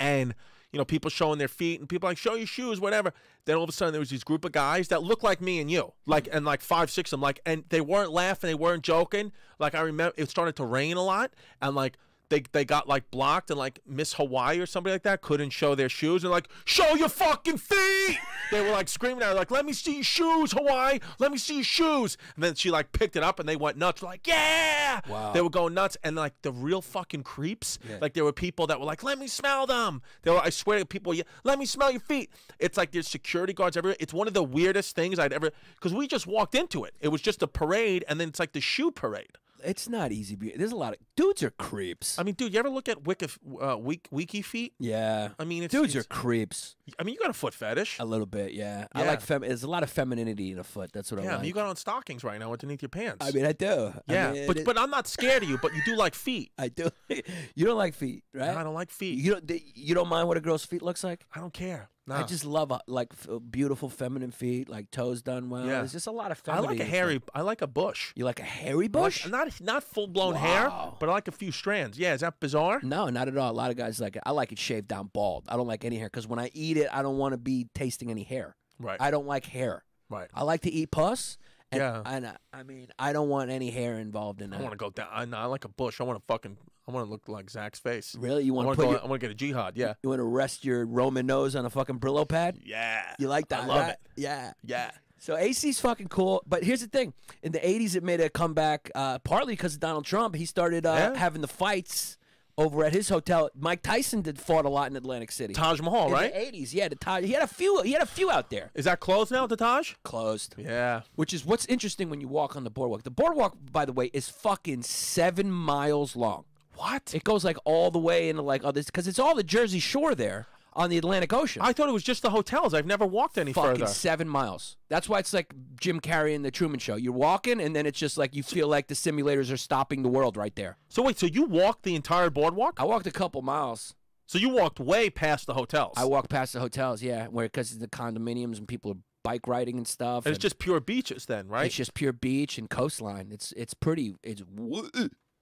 and you know, people showing their feet, and people like show your shoes, whatever. Then all of a sudden, there was this group of guys that looked like me and you, like and like five, six. I'm like, and they weren't laughing, they weren't joking. Like I remember, it started to rain a lot, and like they they got like blocked and like Miss Hawaii or somebody like that couldn't show their shoes and like show your fucking feet. [laughs] they were like screaming at her like let me see your shoes, Hawaii. Let me see your shoes. And then she like picked it up and they went nuts. Like yeah, wow. They were going nuts and like the real fucking creeps. Yeah. Like there were people that were like let me smell them. They were I swear to people, let me smell your feet. It's like there's security guards everywhere. It's one of the weirdest things I'd ever because we just walked into it. It was just a parade and then it's like the shoe parade it's not easy. There's a lot of dudes are creeps. I mean, dude, you ever look at wiki uh, wiki, feet? Yeah. I mean, it's, dudes it's, are creeps. I mean, you got a foot fetish. A little bit, yeah. yeah. I like fem. There's a lot of femininity in a foot. That's what yeah, I like. I you got on stockings right now underneath your pants. I mean, I do. Yeah, I mean, but it, but I'm not scared of you. But you do like feet. [laughs] I do. [laughs] you don't like feet, right? No, I don't like feet. You don't. You don't mind what a girl's feet looks like? I don't care. I just love uh, like f- uh, beautiful feminine feet, like toes done well. Yeah. There's just a lot of I like a hairy. I like a bush. You like a hairy like- bush? not not full blown hair, but I like a few strands. Yeah, is that bizarre? No, not at all. A lot of guys like it. I like it shaved down bald. I don't like any hair because when I eat it, I don't want to be tasting any hair. Right. I don't like hair. Right. I like to eat pus, and, yeah. And I, uh, I mean, I don't want any hair involved in that. I want to go down. I, I like a bush. I want to fucking. I want to look like Zach's face. Really? You want to? I want to get a jihad. Yeah. You want to rest your Roman nose on a fucking Brillo pad? Yeah. You like that? I love that? it. Yeah. Yeah. So AC's fucking cool, but here's the thing: in the '80s, it made a comeback, uh, partly because of Donald Trump. He started uh, yeah. having the fights over at his hotel. Mike Tyson did fought a lot in Atlantic City. Taj Mahal, in right? Eighties, yeah. The Taj, he had a few. He had a few out there. Is that closed now? The Taj closed. Yeah. Which is what's interesting when you walk on the boardwalk. The boardwalk, by the way, is fucking seven miles long. What? It goes like all the way into like all this because it's all the Jersey Shore there on the Atlantic Ocean. I thought it was just the hotels. I've never walked any Fucking further. seven miles. That's why it's like Jim Carrey in the Truman Show. You're walking, and then it's just like you feel like the simulators are stopping the world right there. So wait, so you walked the entire boardwalk? I walked a couple miles. So you walked way past the hotels. I walked past the hotels, yeah, where because the condominiums and people are bike riding and stuff. And it's just pure beaches, then, right? It's just pure beach and coastline. It's it's pretty. It's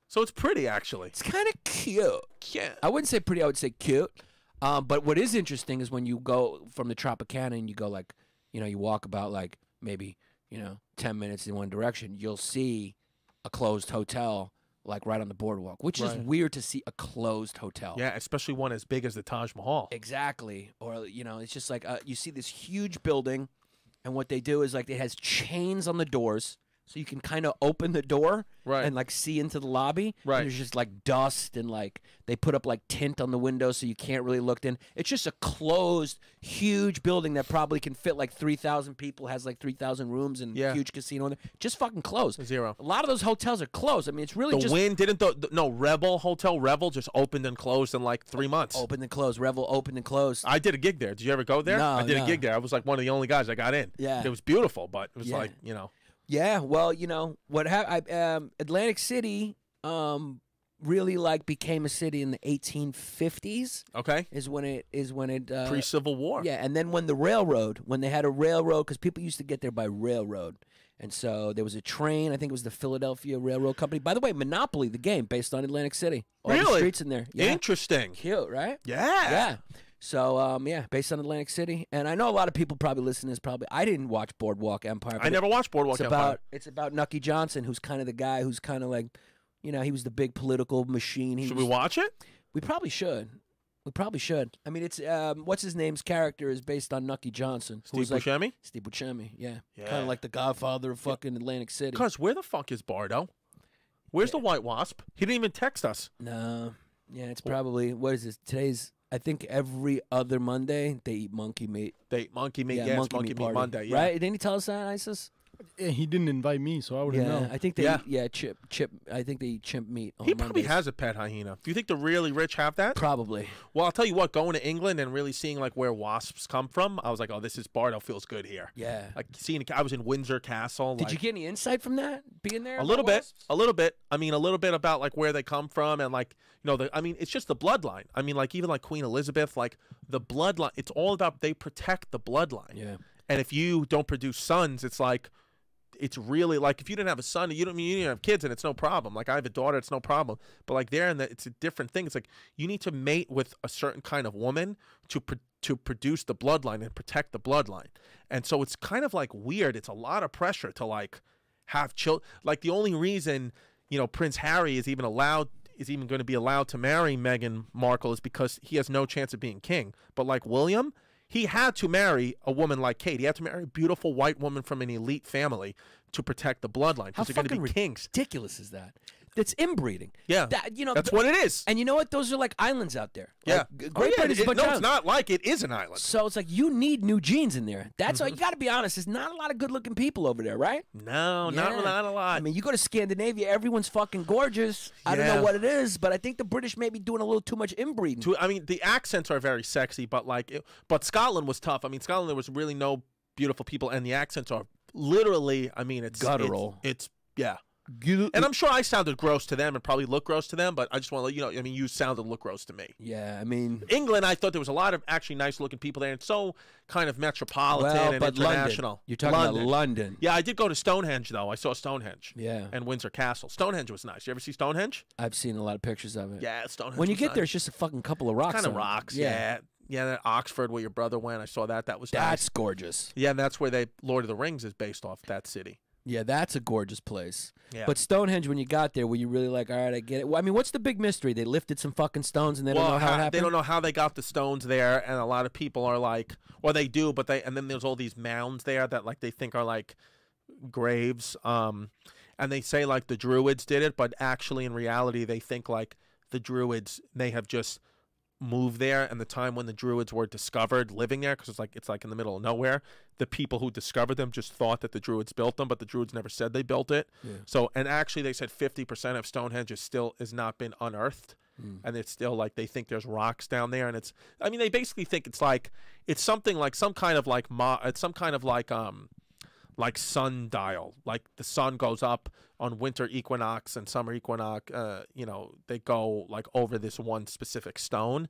so it's pretty actually. It's kind of cute. Yeah, I wouldn't say pretty. I would say cute. Um, but what is interesting is when you go from the Tropicana and you go like, you know, you walk about like maybe you know ten minutes in one direction, you'll see a closed hotel like right on the boardwalk, which right. is weird to see a closed hotel. Yeah, especially one as big as the Taj Mahal. Exactly. Or you know, it's just like uh, you see this huge building, and what they do is like it has chains on the doors, so you can kind of open the door right. and like see into the lobby. Right. there's just like dust and like they put up like tint on the window so you can't really look in. It's just a closed, huge building that probably can fit like three thousand people, has like three thousand rooms and yeah. huge casino in there. Just fucking closed. Zero. A lot of those hotels are closed. I mean, it's really the just... wind didn't. The, no, Rebel Hotel Revel just opened and closed in like three months. Opened and closed. Revel opened and closed. I did a gig there. Did you ever go there? No, I did no. a gig there. I was like one of the only guys that got in. Yeah, it was beautiful, but it was yeah. like you know. Yeah, well, you know what? Ha- I, um, Atlantic City um, really like became a city in the 1850s. Okay, is when it is when it uh, pre Civil War. Yeah, and then when the railroad, when they had a railroad, because people used to get there by railroad, and so there was a train. I think it was the Philadelphia Railroad Company. By the way, Monopoly, the game, based on Atlantic City. All really? the streets in there. Yeah. Interesting. Cute, right? Yeah. Yeah. So um, yeah, based on Atlantic City, and I know a lot of people probably listen to this. Probably I didn't watch Boardwalk Empire. I never watched Boardwalk it's Empire. About, it's about Nucky Johnson, who's kind of the guy who's kind of like, you know, he was the big political machine. He should was, we watch it? We probably should. We probably should. I mean, it's um, what's his name's character is based on Nucky Johnson. Steve Buscemi. Like, Steve Buscemi, yeah, yeah. kind of like the Godfather of fucking yeah. Atlantic City. Cause where the fuck is Bardo? Where's yeah. the White Wasp? He didn't even text us. No. Yeah, it's probably what is this? Today's I think every other Monday they eat monkey meat. They eat monkey meat. Yeah, yes, monkey, monkey meat, meat Monday. Yeah. Right? Didn't he tell us that, ISIS? Yeah, he didn't invite me, so I would yeah, know. I think they yeah. yeah chip chip. I think they eat chimp meat. he probably Mondays. has a pet hyena. Do you think the really rich have that? Probably. Well, I'll tell you what. Going to England and really seeing like where wasps come from, I was like, oh, this is Bardo feels good here. Yeah. Like seeing, I was in Windsor Castle. Did like, you get any insight from that being there? A little bit. Wasps? A little bit. I mean, a little bit about like where they come from and like you know, the, I mean, it's just the bloodline. I mean, like even like Queen Elizabeth, like the bloodline. It's all about they protect the bloodline. Yeah. And if you don't produce sons, it's like it's really like if you didn't have a son, you don't you didn't have kids, and it's no problem. Like I have a daughter, it's no problem. But like there, and that it's a different thing. It's like you need to mate with a certain kind of woman to pro to produce the bloodline and protect the bloodline. And so it's kind of like weird. It's a lot of pressure to like have children. Like the only reason you know Prince Harry is even allowed is even going to be allowed to marry Meghan Markle is because he has no chance of being king. But like William, he had to marry a woman like Kate. He had to marry a beautiful white woman from an elite family to protect the bloodline How fucking going to be kings. Ridiculous is that? It's inbreeding. Yeah, that, you know that's what it is. And you know what? Those are like islands out there. Yeah, like, oh, Great oh, yeah, Britain is no, it's not like it is an island. So it's like you need new genes in there. That's mm -hmm. all. You got to be honest. There's not a lot of good-looking people over there, right? No, yeah. not not a lot. I mean, you go to Scandinavia, everyone's fucking gorgeous. Yeah. I don't know what it is, but I think the British may be doing a little too much inbreeding. Too, I mean, the accents are very sexy, but like, it, but Scotland was tough. I mean, Scotland there was really no beautiful people, and the accents are literally. I mean, it's guttural. it's, it's yeah. You, and I'm sure I sounded gross to them and probably looked gross to them, but I just want to let you know. I mean, you sounded look gross to me. Yeah, I mean, England. I thought there was a lot of actually nice looking people there, and so kind of metropolitan well, and international. London. You're talking London. about London. Yeah, I did go to Stonehenge though. I saw Stonehenge. Yeah, and Windsor Castle. Stonehenge was nice. You ever see Stonehenge? I've seen a lot of pictures of it. Yeah, Stonehenge. When you get nice. there, it's just a fucking couple of rocks. Kind of rocks. yeah. yeah yeah, that Oxford where your brother went, I saw that. That was that's nice. gorgeous. Yeah, and that's where they Lord of the Rings is based off that city. Yeah, that's a gorgeous place. Yeah. But Stonehenge, when you got there, were you really like, all right, I get it? Well, I mean, what's the big mystery? They lifted some fucking stones and they well, don't know how, it happened. They don't know how they got the stones there, and a lot of people are like, well, they do, but they and then there's all these mounds there that like they think are like graves, um, and they say like the Druids did it, but actually in reality they think like the Druids may have just move there and the time when the druids were discovered living there because it's like it's like in the middle of nowhere the people who discovered them just thought that the druids built them but the druids never said they built it yeah. so and actually they said 50% of stonehenge is still has not been unearthed mm. and it's still like they think there's rocks down there and it's i mean they basically think it's like it's something like some kind of like mo- it's some kind of like um like sundial, like the sun goes up on winter equinox and summer equinox. Uh, you know, they go like over this one specific stone.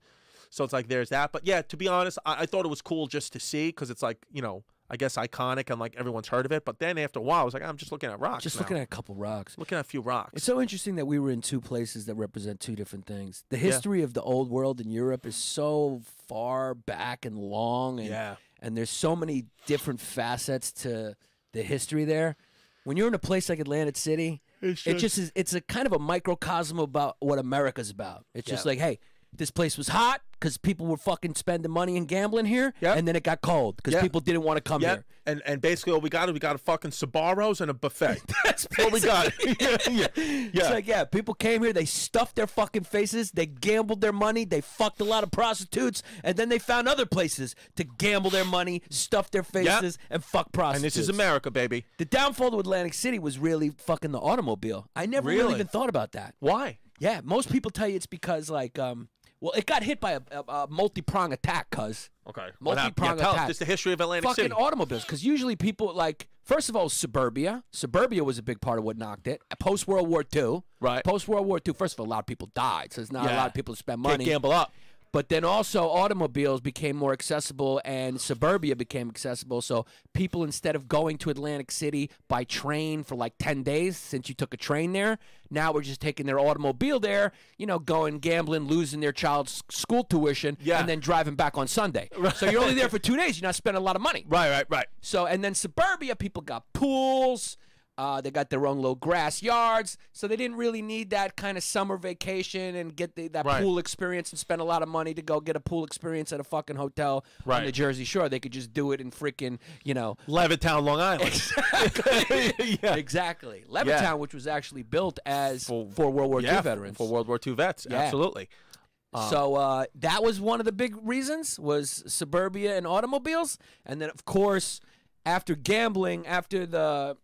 So it's like there's that. But yeah, to be honest, I, I thought it was cool just to see because it's like you know I guess iconic and like everyone's heard of it. But then after a while, I was like, I'm just looking at rocks. Just now. looking at a couple rocks. Looking at a few rocks. It's so interesting that we were in two places that represent two different things. The history yeah. of the old world in Europe is so far back and long, and yeah. and there's so many different facets to the history there. When you're in a place like Atlantic City, it's just, it just is. It's a kind of a microcosm about what America's about. It's yeah. just like, hey, this place was hot because people were fucking spending money and gambling here, yep. and then it got cold because yep. people didn't want to come yep. here. And and basically, all we got is we got a fucking Sabaros and a buffet. [laughs] That's all we got. yeah, [laughs] yeah, yeah. It's like yeah, people came here, they stuffed their fucking faces, they gambled their money, they fucked a lot of prostitutes, and then they found other places to gamble their money, stuff their faces, and fuck prostitutes. And this is America, baby. The downfall to Atlantic City was really fucking the automobile. I never really, really even thought about that. Why? Yeah, most people tell you it's because like um well, it got hit by a, a, a multi prong attack, cuz. Okay. Multi prong yeah, attack. Just the history of Atlantic Fucking City. automobiles, because usually people like. First of all, suburbia. Suburbia was a big part of what knocked it. Post World War II. Right. Post World War II. First of all, a lot of people died, so it's not yeah. a lot of people spend money. Can't gamble up. But then also automobiles became more accessible and suburbia became accessible. So people instead of going to Atlantic City by train for like 10 days since you took a train there, now we're just taking their automobile there, you know, going gambling, losing their child's school tuition yeah. and then driving back on Sunday. [laughs] Right. So you're only there for 2 days, you're not spending a lot of money. Right, right, right. So and then suburbia people got pools uh, they got their own little grass yards, so they didn't really need that kind of summer vacation and get the, that right. pool experience and spend a lot of money to go get a pool experience at a fucking hotel right. on the Jersey Shore. They could just do it in freaking, you know, Levittown, Long Island. [laughs] [laughs] Exactly. yeah. Exactly. Levittown, yeah. which was actually built as for, for World War yeah, II veterans, for World War II vets. Yeah. Absolutely. Um, so uh, that was one of the big reasons was suburbia and automobiles, and then of course after gambling, after the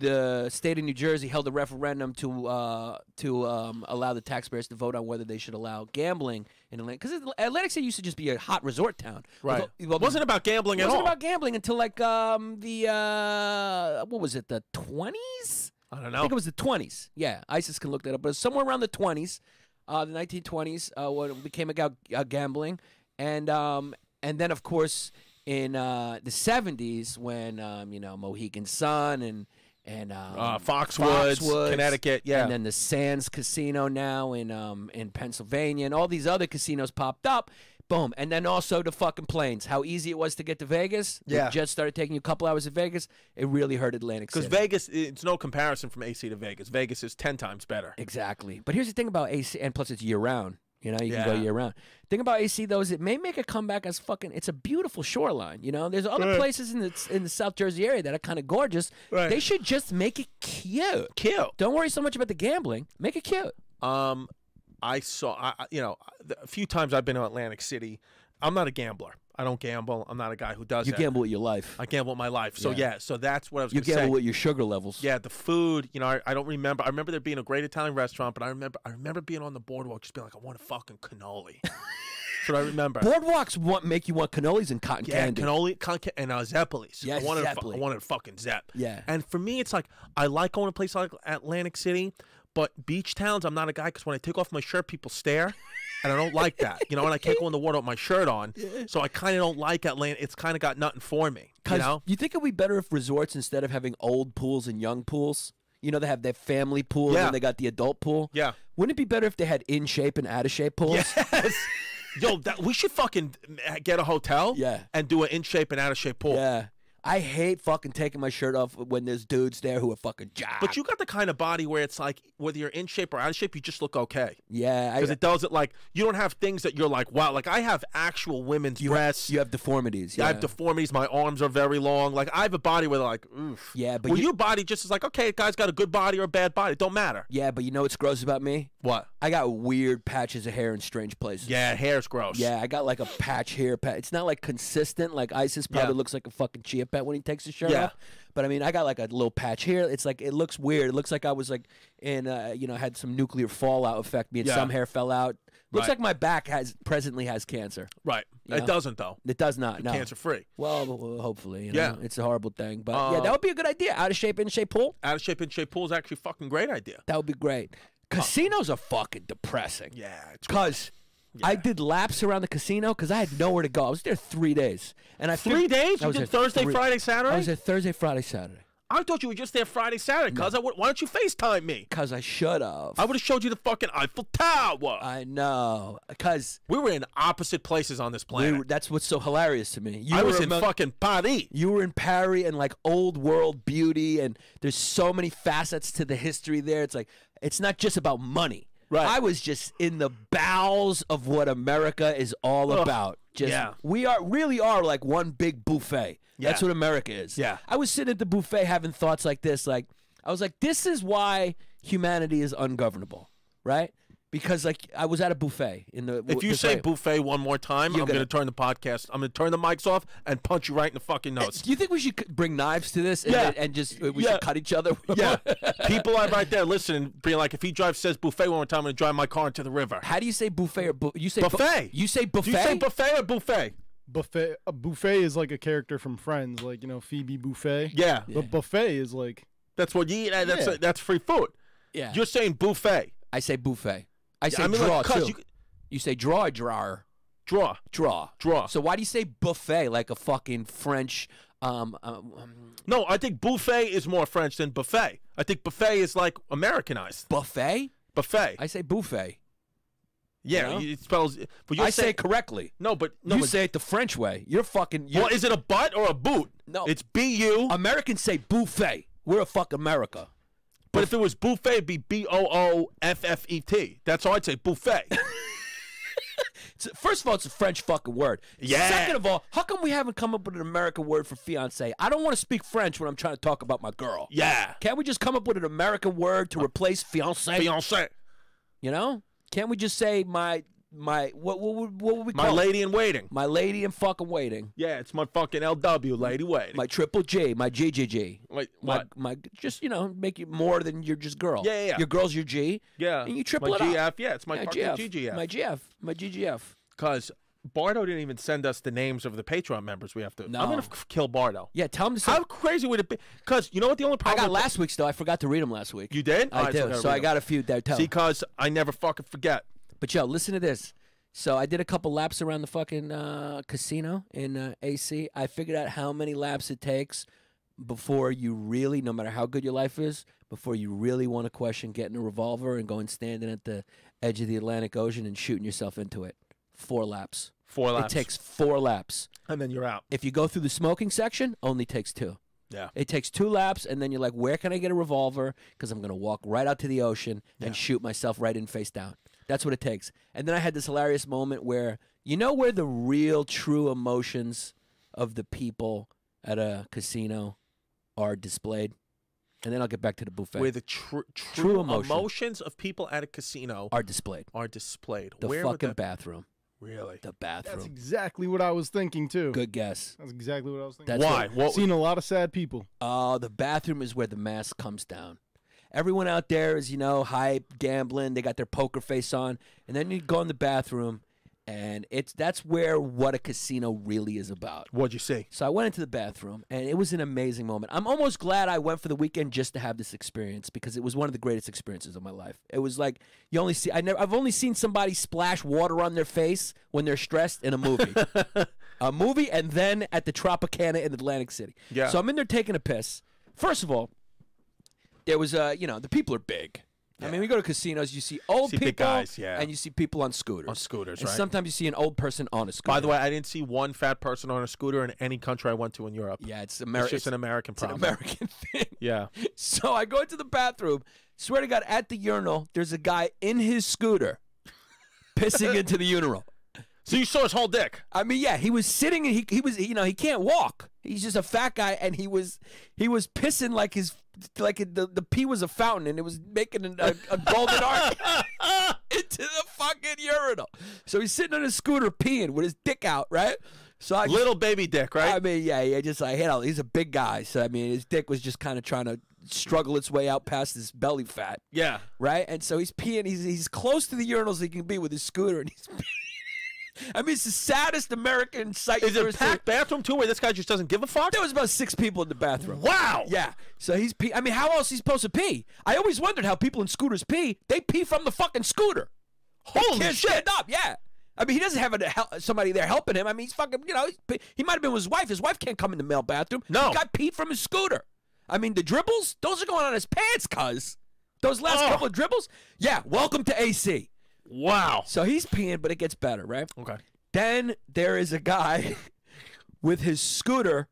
the state of New Jersey held a referendum to uh, to um, allow the taxpayers to vote on whether they should allow gambling in Atlantic because Atlantic City used to just be a hot resort town. Right, it wasn't about gambling at wasn't all. Wasn't about gambling until like um, the uh, what was it the twenties? I don't know. I think it was the twenties. Yeah, ISIS can look that up, but somewhere around the twenties, uh, the nineteen twenties, uh, when it became about uh, gambling, and um, and then of course in uh, the 70s when um, you know Mohegan Sun and and um, uh, Foxwoods, Foxwoods, Connecticut, yeah, and then the Sands Casino now in um, in Pennsylvania, and all these other casinos popped up. Boom, and then also the fucking planes. How easy it was to get to Vegas. Yeah, the Jets started taking you a couple hours to Vegas. It really hurt Atlantic City because Vegas. It's no comparison from AC to Vegas. Vegas is ten times better. Exactly. But here's the thing about AC, and plus it's year round. You know, you yeah. can go year round. Thing about AC though is it may make a comeback as fucking. It's a beautiful shoreline. You know, there's other right. places in the in the South Jersey area that are kind of gorgeous. Right. They should just make it cute. Cute. Don't worry so much about the gambling. Make it cute. Um, I saw. I you know, a few times I've been to Atlantic City. I'm not a gambler. I don't gamble. I'm not a guy who does. You that. gamble with your life. I gamble with my life. So yeah, yeah so that's what I was. You gamble say. with your sugar levels. Yeah, the food. You know, I, I, don't remember. I remember there being a great Italian restaurant, but I remember I remember being on the boardwalk, just being like, I want a fucking cannoli. that's [laughs] what I remember. Boardwalks want make you want cannolis and cotton yeah, candy. cannoli, cotton, and uh, Zeppelis. Yes, I wanted, Zeppeli. I wanted a fucking Zepp. Yeah. And for me, it's like I like going to places like Atlantic City but beach towns, I'm not a guy because when I take off my shirt, people stare, and I don't like that. You know, and I can't go in the water with my shirt on, [laughs] so I kind of don't like Atlanta. It's kind of got nothing for me. You know, you think it'd be better if resorts instead of having old pools and young pools. You know, they have their family pool yeah. and they got the adult pool. Yeah. Wouldn't it be better if they had in shape and out of shape pools? Yes. [laughs] Yo, that, we should fucking get a hotel. Yeah. And do an in shape and out of shape pool. Yeah. I hate fucking taking my shirt off when there's dudes there who are fucking jacked. But you got the kind of body where it's like whether you're in shape or out of shape, you just look okay. Yeah, because it doesn't like you don't have things that you're like wow. Like I have actual women's you breasts. Have, you have deformities. Yeah. I have deformities. My arms are very long. Like I have a body where like oof. Yeah, but well, you, your body just is like okay, guy's got a good body or a bad body. It don't matter. Yeah, but you know what's gross about me? What? I got weird patches of hair in strange places. Yeah, hair's gross. Yeah, I got like a patch here. Patch. It's not like consistent. Like ISIS probably yeah. looks like a fucking chia like when he takes his shirt yeah. off. But I mean, I got like a little patch here. It's like it looks weird. It looks like I was like in uh, you know had some nuclear fallout effect. Me and yeah. some hair fell out. Looks right. like my back has presently has cancer. Right. You it know? doesn't though. It does not. No. Cancer free. Well, hopefully. You know? Yeah. It's a horrible thing, but yeah, uh, that would be a good idea. Out of shape in shape pool. Out of shape in shape pool is actually fucking great idea. That would be great. Casinos are fucking depressing. Yeah. Because yeah. I did laps around the casino because I had nowhere to go. I was there three days, and I three days. I was Thursday, three, Friday, Saturday. I was there Thursday, Friday, Saturday. I thought you were just there Friday, Saturday. Cause no. I would, why don't you Facetime me? Cause I should have. I would have showed you the fucking Eiffel Tower. I know. Cause we were in opposite places on this planet. We were, that's what's so hilarious to me. You I was in fucking Paris. You were in Paris and like old world beauty, and there's so many facets to the history there. It's like it's not just about money. Right. I was just in the bowels of what America is all Ugh. about. Just yeah. we are really are like one big buffet. Yeah. That's what America is. Yeah. I was sitting at the buffet having thoughts like this like I was like this is why humanity is ungovernable, right? because like I was at a buffet in the. If you say way. buffet one more time, You're I'm gonna, gonna, turn the podcast. I'm gonna turn the mics off and punch you right in the fucking nose. Do you think we should bring knives to this? And, yeah. and just uh, we yeah. should cut each other. [laughs] yeah, people are right there listening, being like, if he drives says buffet one more time, I'm gonna drive my car into the river. How do you say buffet or bu you say buffet? Bu you say buffet. Do you say buffet or buffet? Buffet. A buffet is like a character from Friends, like you know Phoebe Buffet. Yeah, but yeah. buffet is like that's what you eat. That's yeah. that's free food. Yeah, you're saying buffet. I say buffet. I say I mean, draw like, too. You, you, say draw or drawer. Draw. Draw. Draw. So why do you say buffet like a fucking French? Um, um, um, no, I think buffet is more French than buffet. I think buffet is like Americanized. Buffet. Buffet. I say buffet. Yeah, you know? it spells. But you I say, say, it correctly. No, but no, you but, say it the French way. You're fucking. You're, well, is it a butt or a boot? No, it's B U. Americans say buffet. We're a fuck America. But if it was buffet, it'd be B O O F F E T. That's all I'd say. Buffet. [laughs] First of all, it's a French fucking word. Yeah. Second of all, how come we haven't come up with an American word for fiance? I don't want to speak French when I'm trying to talk about my girl. Yeah. Can't we just come up with an American word to uh, replace fiance? Fiance. You know? Can't we just say my my what what would what would we my lady it? in waiting my lady in fucking waiting yeah it's my fucking lw lady waiting my triple j my jjj Like my, my just you know make it more than your just girl yeah, yeah, yeah. your girl's your g yeah and you triple my it gf up. yeah it's my yeah, fucking GF, ggf my gf my ggf because Bardo didn't even send us the names of the Patreon members. We have to. No. I'm gonna kill Bardo. Yeah, tell him. How crazy would it be? Because you know what the only problem I got last week's though. I forgot to read them last week. You did? I did. so, I, so I got a few there. Tell See, because I never fucking forget. But yo, listen to this. So I did a couple laps around the fucking uh, casino in uh, AC. I figured out how many laps it takes before you really, no matter how good your life is, before you really want to question getting a revolver and going standing at the edge of the Atlantic Ocean and shooting yourself into it. Four laps. Four laps. It takes four laps. And then you're out. If you go through the smoking section, only takes two. Yeah. It takes two laps, and then you're like, where can I get a revolver? Because I'm going to walk right out to the ocean yeah. and shoot myself right in face down. That's what it takes. And then I had this hilarious moment where you know where the real true emotions of the people at a casino are displayed? And then I'll get back to the buffet. Where the tr- true, true emotions. emotions of people at a casino are displayed. Are displayed. The where fucking bathroom. Really? The bathroom. That's exactly what I was thinking too. Good guess. That's exactly what I was thinking. That's Why? What... Seen a lot of sad people. Uh, the bathroom is where the mask comes down everyone out there is you know hype, gambling. They got their poker face on, and then you go in the bathroom, and it's that's where what a casino really is about. What'd you see? So I went into the bathroom, and it was an amazing moment. I'm almost glad I went for the weekend just to have this experience because it was one of the greatest experiences of my life. It was like you only see I never I've only seen somebody splash water on their face when they're stressed in a movie. [laughs] a movie and then at the Tropicana in Atlantic City. Yeah. So I'm in there taking a piss. First of all, there was a uh, you know the people are big. Yeah. I mean, we go to casinos, you see old see people, guys, yeah. and you see people on scooters. On scooters, and right? Sometimes you see an old person on a scooter. By the way, I didn't see one fat person on a scooter in any country I went to in Europe. Yeah, it's It's just an American it's problem. an American [laughs] thing. Yeah. [laughs] So I go into the bathroom. Swear to God, at the urinal, there's a guy in his scooter, [laughs] pissing into the urinal. So you saw his whole dick. I mean, yeah, he was sitting. He he was you know he can't walk. He's just a fat guy, and he was he was pissing like his like the the pee was a fountain, and it was making an, a, a golden arc [laughs] into the fucking urinal. So he's sitting on his scooter peeing with his dick out, right? So I little just, baby dick, right? I mean, yeah, yeah. Just like hey, he's a big guy, so I mean, his dick was just kind of trying to struggle its way out past his belly fat. Yeah, right. And so he's peeing. He's he's close to the urinals he can be with his scooter, and he's. [laughs] Peeing I mean, it's the saddest American sight. Is it a packed bathroom too, where this guy just doesn't give a fuck? There was about six people in the bathroom. Wow. Yeah. So he's pee. I mean, how else he's he supposed to pee? I always wondered how people in scooters pee. They pee from the fucking scooter. Holy can't shit! Stand up. Yeah. I mean, he doesn't have a, somebody there helping him. I mean, he's fucking. You know, he might have been with his wife. His wife can't come in the male bathroom. No. He got pee from his scooter. I mean, the dribbles. Those are going on his pants, cuz. Those last oh. couple of dribbles. Yeah. Welcome to AC. Wow. So he's peeing, but it gets better, right? Okay. Then there is a guy [laughs] with his scooter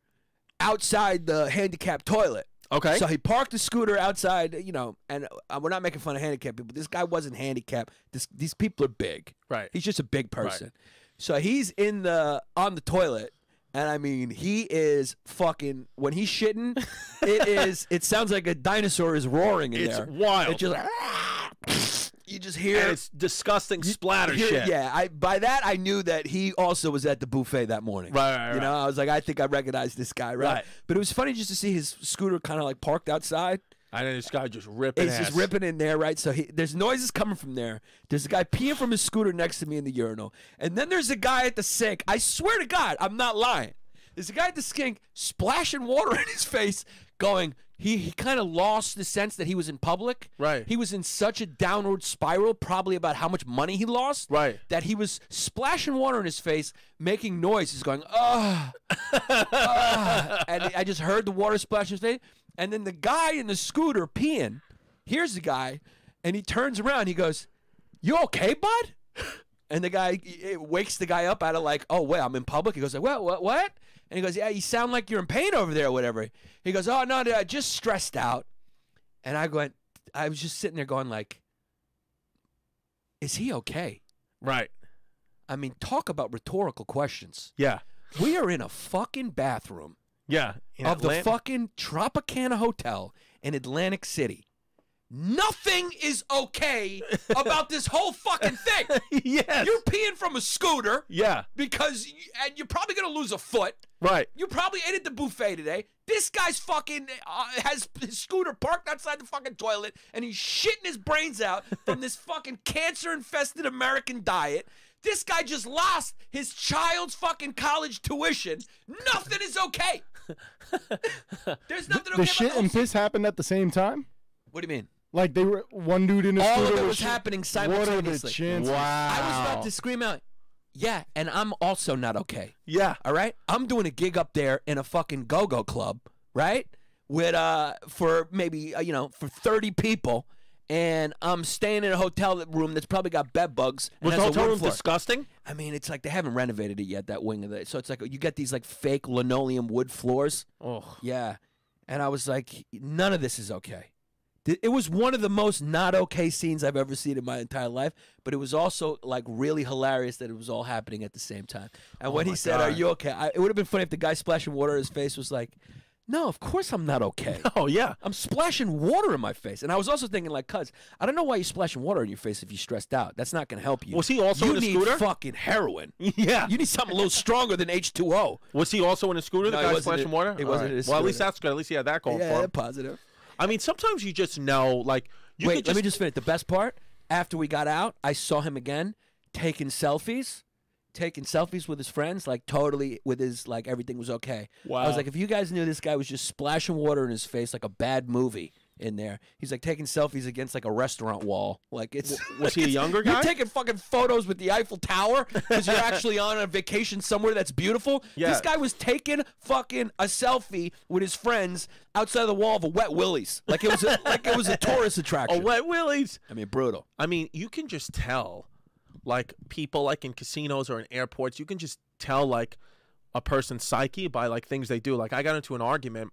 outside the handicapped toilet. Okay. So he parked the scooter outside, you know, and uh, we're not making fun of handicapped people. This guy wasn't handicapped. This, these people are big. Right. He's just a big person. Right. So he's in the on the toilet, and I mean, he is fucking when he's shitting, [laughs] it is. It sounds like a dinosaur is roaring in it's there. It's wild. It's just like. [laughs] you just hear and it's disgusting splatter hear, shit. Yeah, I by that I knew that he also was at the buffet that morning. Right, right, right. You know, I was like, I think I recognize this guy, right? right. But it was funny just to see his scooter kind of like parked outside. I know this guy just ripping. He's ass. just ripping in there, right? So he, there's noises coming from there. There's a guy peeing from his scooter next to me in the urinal, and then there's a guy at the sink. I swear to God, I'm not lying. There's a guy at the sink splashing water [laughs] in his face going he, he kind of lost the sense that he was in public right he was in such a downward spiral probably about how much money he lost right that he was splashing water in his face making noise he's going ah uh, and i just heard the water splash in his face and then the guy in the scooter peeing here's the guy and he turns around he goes you okay bud and the guy wakes the guy up out of like oh wait i'm in public he goes like what what what and he goes, Yeah, you sound like you're in pain over there or whatever. He goes, Oh, no, I just stressed out. And I went, I was just sitting there going, like, Is he okay? Right. I mean, talk about rhetorical questions. Yeah. We are in a fucking bathroom. Yeah. of the fucking Tropicana Hotel in Atlantic City nothing is okay [laughs] about this whole fucking thing. [laughs] yes. You're peeing from a scooter. Yeah. Because you, and you're probably going to lose a foot. Right. You probably ate at the buffet today. This guy's fucking uh, has his scooter parked outside the fucking toilet and he's shitting his brains out from this fucking cancer infested American diet. This guy just lost his child's fucking college tuition. Nothing is okay. [laughs] There's nothing the, okay. The shit and piss happened at the same time? What do you mean? Like they were one dude in a all of it was happening simultaneously. What are the chances? Wow! I was about to scream out, "Yeah!" And I'm also not okay. Yeah. All right. I'm doing a gig up there in a fucking go-go club, right? With uh, for maybe uh, you know, for thirty people, and I'm staying in a hotel room that's probably got bed bugs. Was the hotel room disgusting? I mean, it's like they haven't renovated it yet. That wing of it, so it's like you get these like fake linoleum wood floors. Oh yeah, and I was like, none of this is okay. It was one of the most not okay scenes I've ever seen in my entire life, but it was also like really hilarious that it was all happening at the same time. And oh when he said, "Are you okay?" I, it would have been funny if the guy splashing water on his face was like, "No, of course I'm not okay." [laughs] Oh yeah, I'm splashing water in my face, and I was also thinking like, "Cuz I don't know why you're splashing water in your face if you're stressed out. That's not gonna help you." Was he also you in a need scooter? Fucking heroin. [laughs] yeah, you need something a little stronger than H2O. Was he also in a scooter? No, the guy splashing a, water. It wasn't. Right. Well, at least that's good. At least he had that going yeah, for him. positive. I mean, sometimes you just know, like, you Wait, just... let me just finish. The best part, after we got out, I saw him again taking selfies, taking selfies with his friends, like totally with his, like, everything was okay. Wow. I was like, if you guys knew this guy was just splashing water in his face like a bad movie in there. He's like taking selfies against like a restaurant wall. Like it's [laughs] was like, he a younger guy? You're taking fucking photos with the Eiffel Tower because you're actually on a vacation somewhere that's beautiful. Yeah. This guy was taking fucking a selfie with his friends outside of the wall of a Wet Willie's. Like it was a, like it was a tourist [laughs] attraction. A Wet Willie's. I mean, brutal. I mean, you can just tell, like people like in casinos or in airports, you can just tell like a person's psyche by like things they do. Like I got into an argument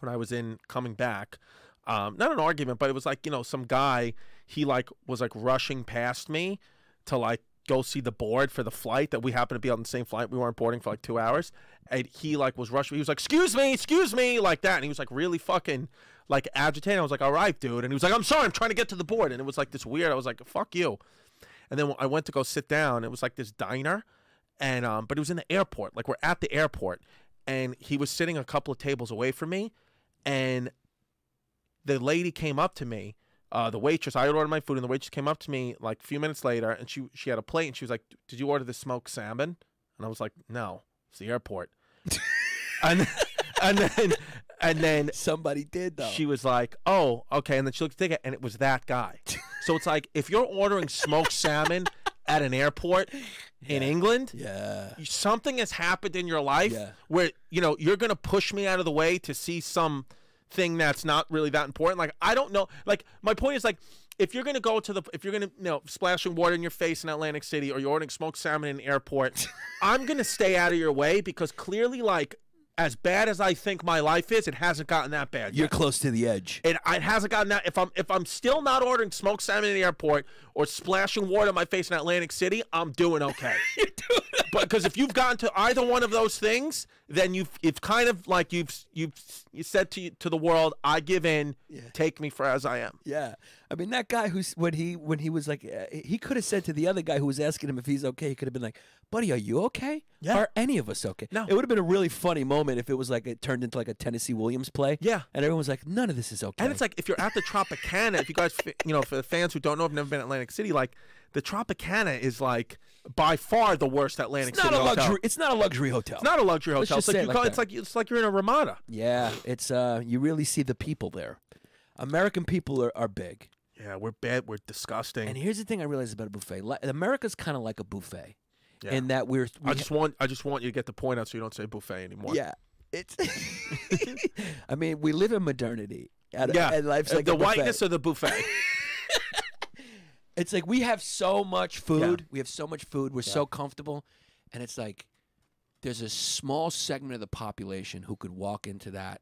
when I was in coming back um, not an argument, but it was like, you know, some guy, he like was like rushing past me to like go see the board for the flight that we happened to be on the same flight. We weren't boarding for like two hours. And he like was rushing. He was like, excuse me, excuse me, like that. And he was like really fucking like agitated. I was like, all right, dude. And he was like, I'm sorry, I'm trying to get to the board. And it was like this weird, I was like, fuck you. And then I went to go sit down. It was like this diner. And, um, but it was in the airport. Like we're at the airport. And he was sitting a couple of tables away from me. And the lady came up to me, uh, the waitress. I had ordered my food, and the waitress came up to me like a few minutes later, and she she had a plate, and she was like, "Did you order the smoked salmon?" And I was like, "No, it's the airport." [laughs] and and then and then somebody did though. She was like, "Oh, okay." And then she looked at the ticket, and it was that guy. so it's like if you're ordering smoked salmon [laughs] at an airport yeah. in England, yeah, something has happened in your life yeah. where you know you're gonna push me out of the way to see some thing that's not really that important. Like I don't know. Like my point is like if you're gonna go to the if you're gonna you know splashing water in your face in Atlantic City or you're ordering smoked salmon in an airport, [laughs] I'm gonna stay out of your way because clearly like as bad as I think my life is, it hasn't gotten that bad. You're yet. close to the edge. It, it hasn't gotten that. If I'm if I'm still not ordering smoked salmon in the airport or splashing water in my face in Atlantic City, I'm doing okay. [laughs] You're doing but because if you've gotten to either one of those things, then you've it's kind of like you've you've you said to to the world, I give in. Yeah. Take me for as I am. Yeah. I mean, that guy who's when he when he was like, uh, he could have said to the other guy who was asking him if he's okay. He could have been like, "Buddy, are you okay? Yeah. Are any of us okay?" No. It would have been a really funny moment if it was like it turned into like a Tennessee Williams play. Yeah. And everyone's like, "None of this is okay." And it's like if you're at the Tropicana, if you guys, you know, for the fans who don't know, have never been to Atlantic City, like the Tropicana is like by far the worst Atlantic it's not City a hotel. luxury, It's not a luxury hotel. It's not a luxury Let's hotel. It's like, it like it's like it's like you're in a Ramada. Yeah, it's uh, you really see the people there. American people are, are big. Yeah, we're bad. We're disgusting. And here's the thing I realize about a buffet: like, America's kind of like a buffet, yeah. in that we're. We I just want I just want you to get the point out so you don't say buffet anymore. Yeah, it's. [laughs] I mean, we live in modernity. At, yeah, and life's uh, like the whiteness of the buffet. [laughs] it's like we have so much food. Yeah. We have so much food. We're yeah. so comfortable, and it's like there's a small segment of the population who could walk into that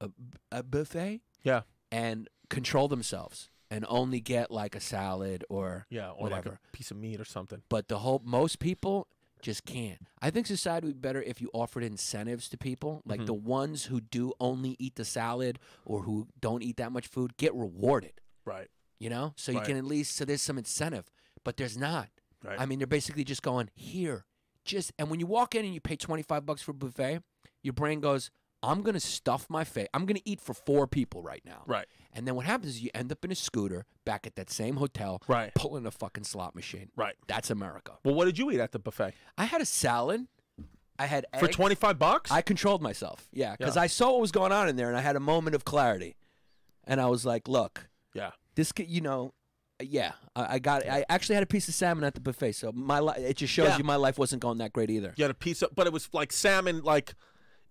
a, uh, a buffet. Yeah. And control themselves and only get like a salad or yeah, or whatever. like a piece of meat or something. But the whole most people just can't. I think society would be better if you offered incentives to people, like mm-hmm. the ones who do only eat the salad or who don't eat that much food get rewarded. Right. You know, so right. you can at least so there's some incentive, but there's not. Right. I mean, they're basically just going here, just and when you walk in and you pay twenty five bucks for a buffet, your brain goes, I'm gonna stuff my face. I'm gonna eat for four people right now. Right. And then what happens is you end up in a scooter back at that same hotel. Right. Pulling a fucking slot machine. Right. That's America. Well, what did you eat at the buffet? I had a salad. I had eggs. for twenty five bucks. I controlled myself. Yeah, because yeah. I saw what was going on in there, and I had a moment of clarity, and I was like, "Look, yeah, this could, you know, yeah, I, I got. Yeah. I actually had a piece of salmon at the buffet, so my life. it just shows yeah. you my life wasn't going that great either. You had a piece of, but it was like salmon, like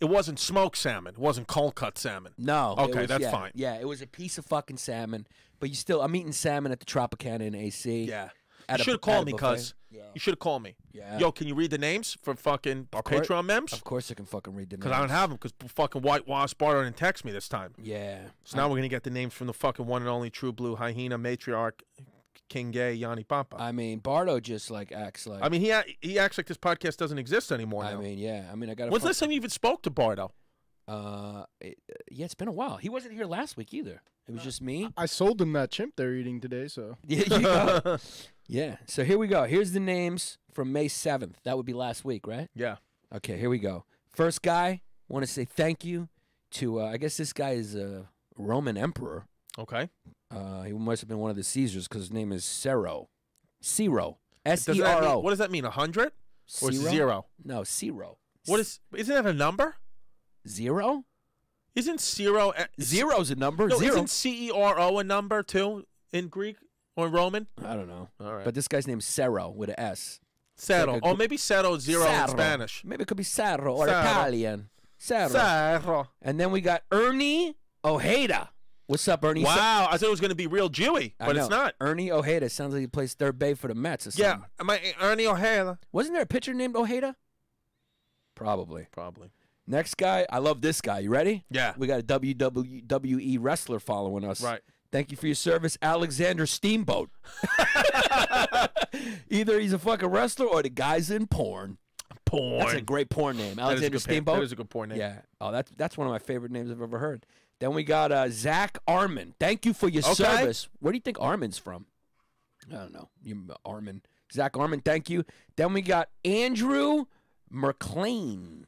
it wasn't smoked salmon. It wasn't cold cut salmon. No. Okay, was, that's yeah, fine. Yeah, it was a piece of fucking salmon. But you still, I'm eating salmon at the Tropicana in AC. Yeah. You should have called me, cuz. Yeah. You should have called me. Yeah. Yo, can you read the names for fucking our course, Patreon memes? Of course I can fucking read the names. Because I don't have them because fucking White Wasp Barter didn't text me this time. Yeah. So now i we're going to get the names from the fucking one and only True Blue Hyena Matriarch King Gay, Yanni Pampa. I mean, Bardo just like acts like. I mean, he he acts like this podcast doesn't exist anymore. I mean, yeah. I mean, I got. When's the last time you even spoke to Bardo? Uh, it, yeah, it's been a while. He wasn't here last week either. It was just me. I sold them that chimp they're eating today, so. [laughs] yeah, yeah. So here we go. Here's the names from May 7th. That would be last week, right? Yeah. Okay, here we go. First guy, want to say thank you to, uh, I guess this guy is a Roman emperor. Okay. Uh, he must have been one of the Caesars because his name is Cero. Cero. S E R O. What does that mean? A hundred or zero? zero? No, zero. What is? Isn't that a number? Zero. Isn't zero? A, Zero's a number. No, zero. Isn't C E R O a number too in Greek or Roman? I don't know. All right. But this guy's name Cero with an S. Cero. Like or maybe Cero zero in Spanish. Maybe it could be Cero or Italian. Cero. Cero. And then we got Ernie Ojeda. What's up, Ernie? Wow, I thought it was going to be real Jewy, but it's not. Ernie Ojeda sounds like he plays third base for the Mets or something. Yeah, Ernie Ojeda. Wasn't there a pitcher named Ojeda? Probably. Probably. Next guy, I love this guy. You ready? Yeah. We got a WWE wrestler following us. Right. Thank you for your service, Alexander Steamboat. [laughs] Either he's a fucking wrestler or the guy's in porn. Porn. That's a great porn name, Alexander that Steamboat. That is a good porn name. Yeah. Oh, that's that's one of my favorite names I've ever heard. Then we got uh, Zach Armin. Thank you for your okay. service. Where do you think Armin's from? I don't know. You, Armin. Zach Armin, thank you. Then we got Andrew McLean.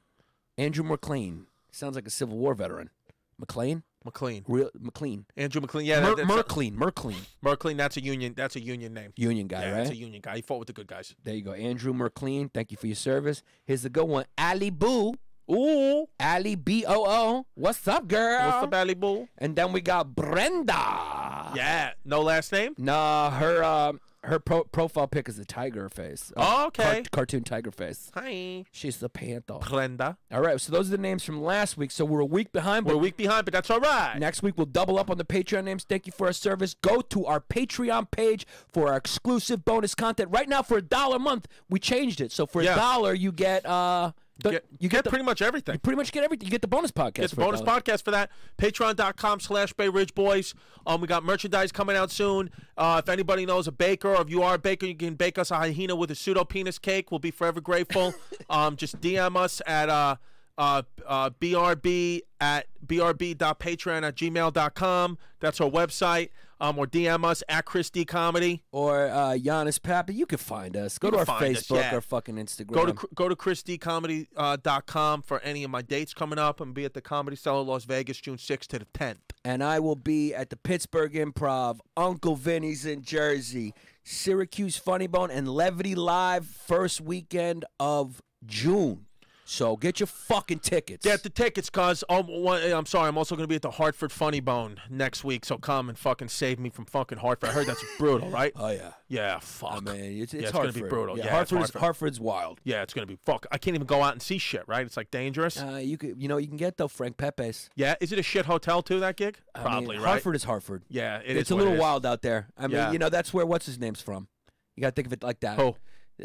Andrew McLean. Sounds like a Civil War veteran. McLean? McLean. Real McLean. Andrew McLean. Yeah, Mer- McLean, McLean. Merclean. That's a union. That's a union name. Union guy, yeah, right? That's a union guy. He fought with the good guys. There you go, Andrew McLean. Thank you for your service. Here's the good one, Ali Boo. Ooh, Ali B O O. What's up, girl? What's up, Ali Boo? And then we got Brenda. Yeah, no last name. Nah, her uh, her pro profile pic is a tiger face. Uh, oh, okay. Car cartoon tiger face. Hi. She's the panther. Brenda. All right. So those are the names from last week. So we're a week behind. We're a week behind, but that's all right. Next week we'll double up on the Patreon names. Thank you for our service. Go to our Patreon page for our exclusive bonus content. Right now, for a dollar a month, we changed it. So for a yeah. dollar, you get uh get, you get, get the, pretty much everything. You pretty much get everything. You get the bonus podcast. It's a bonus podcast for that. Patreon.com slash Bay Ridge Boys. Um, we got merchandise coming out soon. Uh, if anybody knows a baker or if you are a baker, you can bake us a hyena with a pseudo penis cake. We'll be forever grateful. [laughs] um, just DM us at uh, uh, uh, brb at brb.patreon at gmail.com. That's our website um, or DM us at Christie Comedy or uh, Giannis Pappy. You can find us. Go you to our Facebook us, yeah. or fucking Instagram. Go to go to ChristieComedy.com uh, for any of my dates coming up. and be at the Comedy Cellar Las Vegas June 6th to the 10th. And I will be at the Pittsburgh Improv, Uncle Vinny's in Jersey, Syracuse Funny Bone, and Levity Live first weekend of June. So get your fucking tickets. Get the tickets, cuz. Oh, I'm sorry. I'm also going to be at the Hartford Funny Bone next week. So come and fucking save me from fucking Hartford. I heard that's [laughs] brutal, right? oh, yeah. Yeah, fuck. I mean, it's, it's, yeah, it's going to be brutal. Yeah, yeah Hartford Hartford's, wild. Yeah, it's going to be fuck. I can't even go out and see shit, right? It's like dangerous. Uh, you could, you know, you can get, though, Frank Pepe's. Yeah, is it a shit hotel, too, that gig? I Probably, mean, right? Hartford is Hartford. Yeah, it it's a little wild out there. I mean, yeah. you know, that's where what's his name's from. You got to think of it like that. Oh.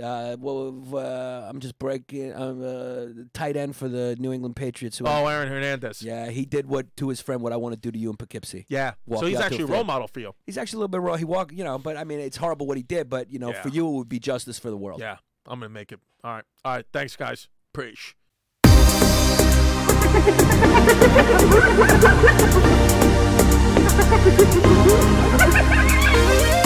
Uh, well, uh, I'm just breaking. I'm uh, tight end for the New England Patriots. Who oh, Aaron Hernandez. Yeah, he did what to his friend what I want to do to you in Poughkeepsie. Yeah, Walk so he's actually a role model for you. He's actually a little bit raw. He walked, you know, but I mean, it's horrible what he did. But you know, yeah. for you, it would be justice for the world. Yeah, I'm gonna make it. All right, all right. Thanks, guys. Preach. [laughs]